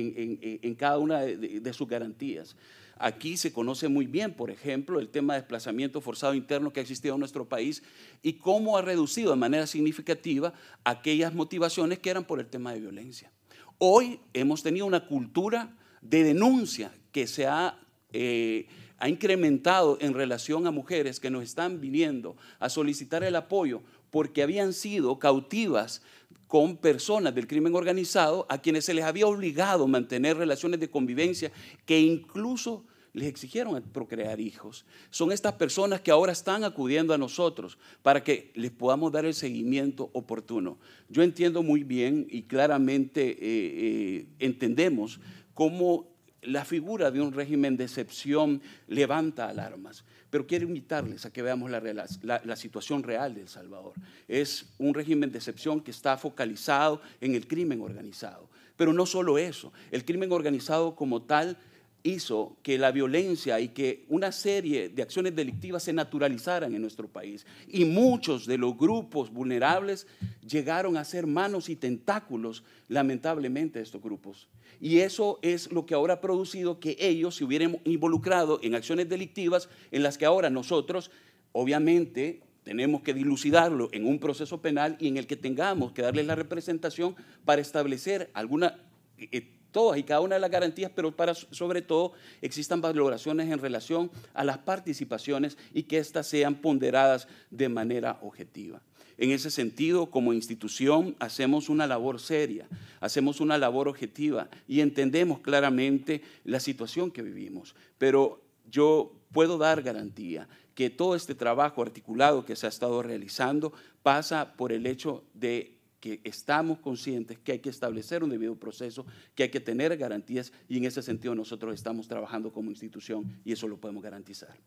I: en, cada una de, de sus garantías. Aquí se conoce muy bien, por ejemplo, el tema de desplazamiento forzado interno que ha existido en nuestro país y cómo ha reducido de manera significativa aquellas motivaciones que eran por el tema de violencia. Hoy hemos tenido una cultura de denuncia que se ha, eh, ha incrementado en relación a mujeres que nos están viniendo a solicitar el apoyo porque habían sido cautivas con personas del crimen organizado a quienes se les había obligado a mantener relaciones de convivencia que incluso les exigieron procrear hijos. Son estas personas que ahora están acudiendo a nosotros para que les podamos dar el seguimiento oportuno. Yo entiendo muy bien y claramente eh, eh, entendemos cómo la figura de un régimen de excepción levanta alarmas, pero quiero invitarles a que veamos la, situación real de El Salvador. Es un régimen de excepción que está focalizado en el crimen organizado, pero no solo eso, el crimen organizado como tal hizo que la violencia y que una serie de acciones delictivas se naturalizaran en nuestro país. Y muchos de los grupos vulnerables llegaron a ser manos y tentáculos, lamentablemente, de estos grupos. Y eso es lo que ahora ha producido que ellos se hubieran involucrado en acciones delictivas en las que ahora nosotros, obviamente, tenemos que dilucidarlo en un proceso penal y en el que tengamos que darles la representación para establecer alguna eh, todas y cada una de las garantías, pero para, sobre todo existan valoraciones en relación a las participaciones y que éstas sean ponderadas de manera objetiva. En ese sentido, como institución, hacemos una labor seria, hacemos una labor objetiva y entendemos claramente la situación que vivimos. Pero yo puedo dar garantía que todo este trabajo articulado que se ha estado realizando pasa por el hecho de que estamos conscientes que hay que establecer un debido proceso, que hay que tener garantías y en ese sentido nosotros estamos trabajando como institución y eso lo podemos garantizar.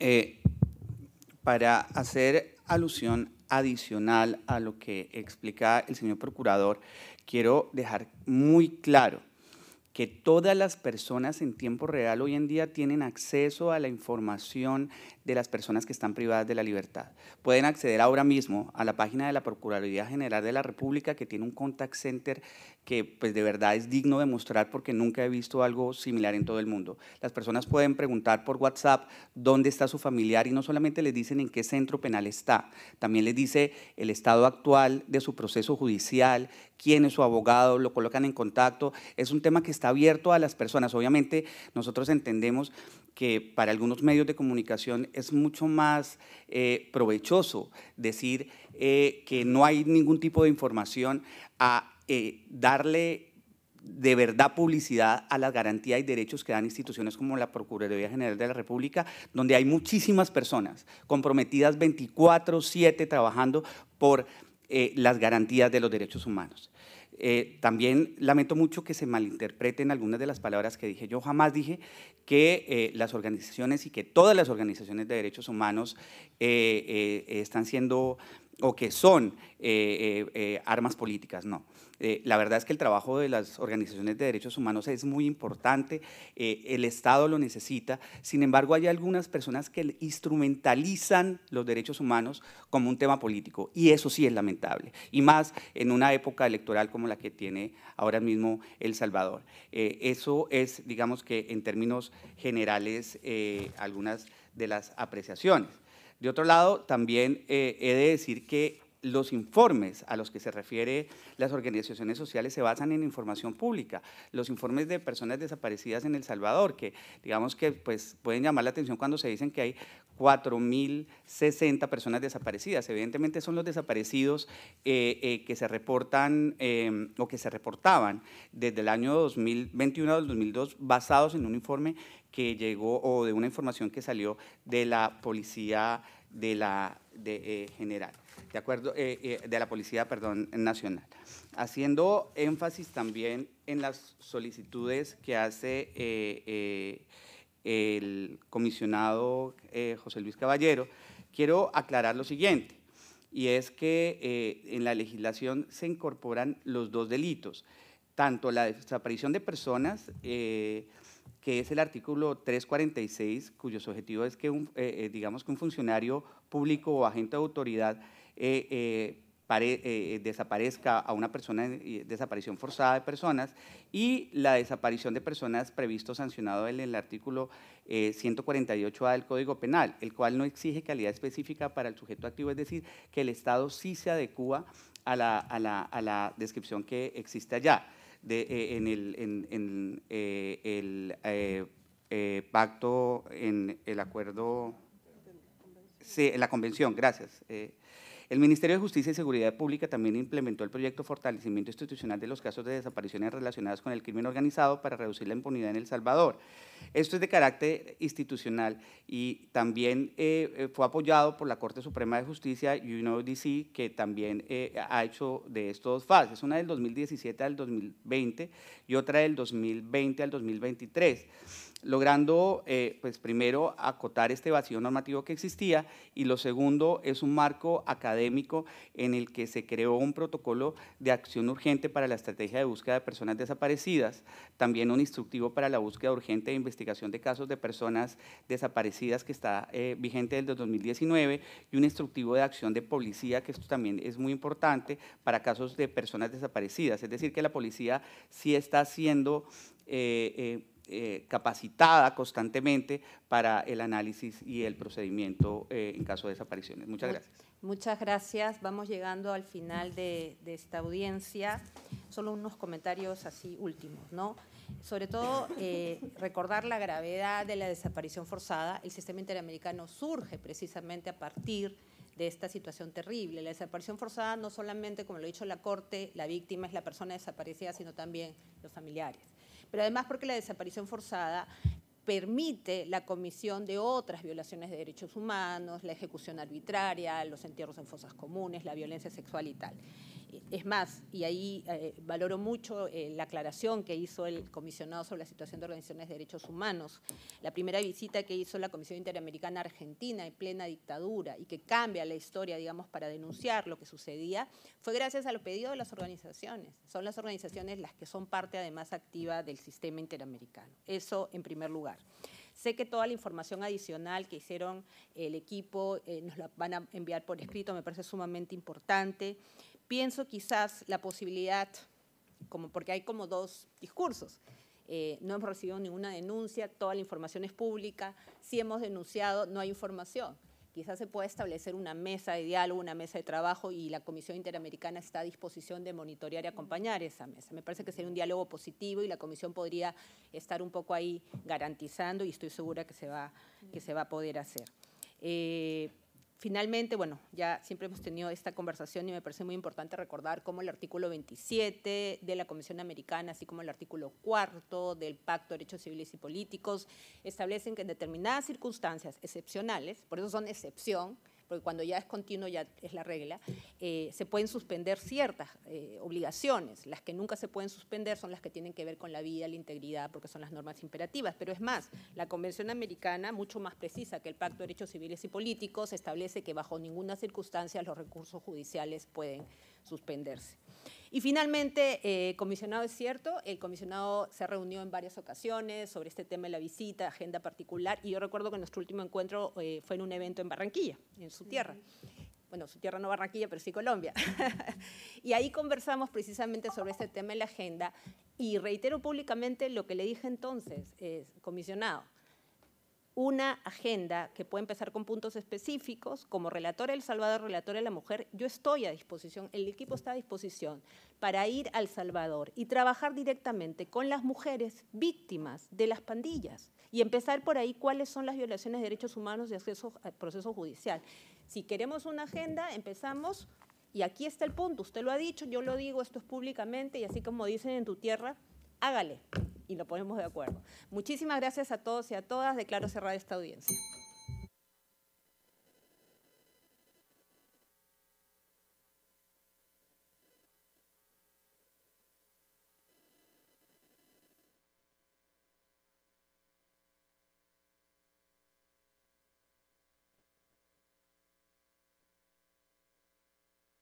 I: Eh,
F: para hacer alusión adicional a lo que explica el señor procurador, quiero dejar muy claro que todas las personas en tiempo real hoy en día tienen acceso a la información de las personas que están privadas de la libertad. Pueden acceder ahora mismo a la página de la Procuraduría General de la República, que tiene un contact center que pues de verdad es digno de mostrar porque nunca he visto algo similar en todo el mundo. Las personas pueden preguntar por WhatsApp dónde está su familiar y no solamente les dicen en qué centro penal está, también les dice el estado actual de su proceso judicial, quién es su abogado, lo colocan en contacto. Es un tema que está abierto a las personas. Obviamente nosotros entendemos que para algunos medios de comunicación es mucho más eh, provechoso decir eh, que no hay ningún tipo de información a eh, darle de verdad publicidad a las garantías y derechos que dan instituciones como la Procuraduría General de la República, donde hay muchísimas personas comprometidas 24/7 trabajando por eh, las garantías de los derechos humanos. Eh, también lamento mucho que se malinterpreten algunas de las palabras que dije. Yo jamás dije que las organizaciones y que todas las organizaciones de derechos humanos están siendo o que son armas políticas, no. Eh, la verdad es que el trabajo de las organizaciones de derechos humanos es muy importante, eh, el Estado lo necesita, sin embargo hay algunas personas que instrumentalizan los derechos humanos como un tema político y eso sí es lamentable, y más en una época electoral como la que tiene ahora mismo El Salvador. Eh, eso es, digamos que en términos generales, algunas de las apreciaciones. De otro lado, también he de decir que los informes a los que se refiere las organizaciones sociales se basan en información pública, los informes de personas desaparecidas en El Salvador, que digamos que pues, pueden llamar la atención cuando se dicen que hay 4.060 personas desaparecidas. Evidentemente son los desaparecidos eh, eh, que se reportan eh, o que se reportaban desde el año 2021 al 2002 basados en un informe que llegó o de una información que salió de la Policía de la General de acuerdo, eh, eh, de la Policía perdón, Nacional, haciendo énfasis también en las solicitudes que hace eh, el comisionado José Luis Caballero, quiero aclarar lo siguiente, y es que en la legislación se incorporan los dos delitos, tanto la desaparición de personas, que es el artículo 346, cuyo objetivo es que, un, digamos que un funcionario público o agente de autoridad eh, eh, eh, desaparezca a una persona, desaparición forzada de personas, y la desaparición de personas previsto sancionado en el artículo 148A del Código Penal, el cual no exige calidad específica para el sujeto activo, es decir, que el Estado sí se adecúa a la, a la, descripción que existe allá. De, en el, en, pacto en el acuerdo, sí, en la convención, gracias. El Ministerio de Justicia y Seguridad Pública también implementó el proyecto Fortalecimiento Institucional de los Casos de Desapariciones Relacionadas con el Crimen Organizado para reducir la impunidad en El Salvador. Esto es de carácter institucional y también eh, eh, fue apoyado por la Corte Suprema de Justicia y UNODC, que también eh, ha hecho de estos dos fases, una del 2017 al 2020 y otra del 2020 al 2023 logrando, eh, pues primero, acotar este vacío normativo que existía y lo segundo es un marco académico en el que se creó un protocolo de acción urgente para la estrategia de búsqueda de personas desaparecidas, también un instructivo para la búsqueda urgente de investigación de casos de personas desaparecidas que está eh, vigente desde 2019 y un instructivo de acción de policía, que esto también es muy importante para casos de personas desaparecidas, es decir, que la policía sí está haciendo... Eh, eh, capacitada constantemente para el análisis y el procedimiento eh, en caso de desapariciones. Muchas gracias.
A: Muchas gracias. Vamos llegando al final de, esta audiencia. Solo unos comentarios así últimos, ¿no? Sobre todo, eh, recordar la gravedad de la desaparición forzada. El sistema interamericano surge precisamente a partir de esta situación terrible. La desaparición forzada no solamente, como lo ha dicho la Corte, la víctima es la persona desaparecida, sino también los familiares pero además porque la desaparición forzada permite la comisión de otras violaciones de derechos humanos, la ejecución arbitraria, los entierros en fosas comunes, la violencia sexual y tal es más, y ahí eh, valoro mucho eh, la aclaración que hizo el comisionado sobre la situación de organizaciones de derechos humanos, la primera visita que hizo la Comisión Interamericana Argentina en plena dictadura y que cambia la historia, digamos, para denunciar lo que sucedía, fue gracias a los pedidos de las organizaciones. Son las organizaciones las que son parte además activa del sistema interamericano. Eso en primer lugar. Sé que toda la información adicional que hicieron el equipo eh, nos la van a enviar por escrito, me parece sumamente importante pienso quizás la posibilidad, como porque hay como dos discursos. Eh, no hemos recibido ninguna denuncia, toda la información es pública, si hemos denunciado no hay información. Quizás se pueda establecer una mesa de diálogo, una mesa de trabajo y la Comisión Interamericana está a disposición de monitorear y acompañar esa mesa. Me parece que sería un diálogo positivo y la Comisión podría estar un poco ahí garantizando y estoy segura que se va, que se va a poder hacer. Eh, finalmente, bueno, ya siempre hemos tenido esta conversación y me parece muy importante recordar cómo el artículo 27 de la Comisión Americana, así como el artículo 4 del Pacto de Derechos Civiles y Políticos, establecen que en determinadas circunstancias excepcionales, por eso son excepción, porque cuando ya es continuo ya es la regla, eh, se pueden suspender ciertas eh, obligaciones. Las que nunca se pueden suspender son las que tienen que ver con la vida, la integridad, porque son las normas imperativas. Pero es más, la Convención Americana, mucho más precisa que el Pacto de Derechos Civiles y Políticos, establece que bajo ninguna circunstancia los recursos judiciales pueden suspenderse. Y finalmente, eh, comisionado es cierto, el comisionado se reunió en varias ocasiones sobre este tema de la visita, agenda particular, y yo recuerdo que nuestro último encuentro eh, fue en un evento en Barranquilla, en su tierra. Bueno, su tierra no Barranquilla, pero sí Colombia. y ahí conversamos precisamente sobre este tema de la agenda y reitero públicamente lo que le dije entonces, eh, comisionado una agenda que puede empezar con puntos específicos, como relatora El Salvador, relatora de la mujer, yo estoy a disposición, el equipo está a disposición para ir al Salvador y trabajar directamente con las mujeres víctimas de las pandillas y empezar por ahí cuáles son las violaciones de derechos humanos y acceso al proceso judicial. Si queremos una agenda, empezamos, y aquí está el punto, usted lo ha dicho, yo lo digo, esto es públicamente, y así como dicen en tu tierra, hágale y lo ponemos de acuerdo. Muchísimas gracias a todos y a todas. Declaro cerrada esta audiencia.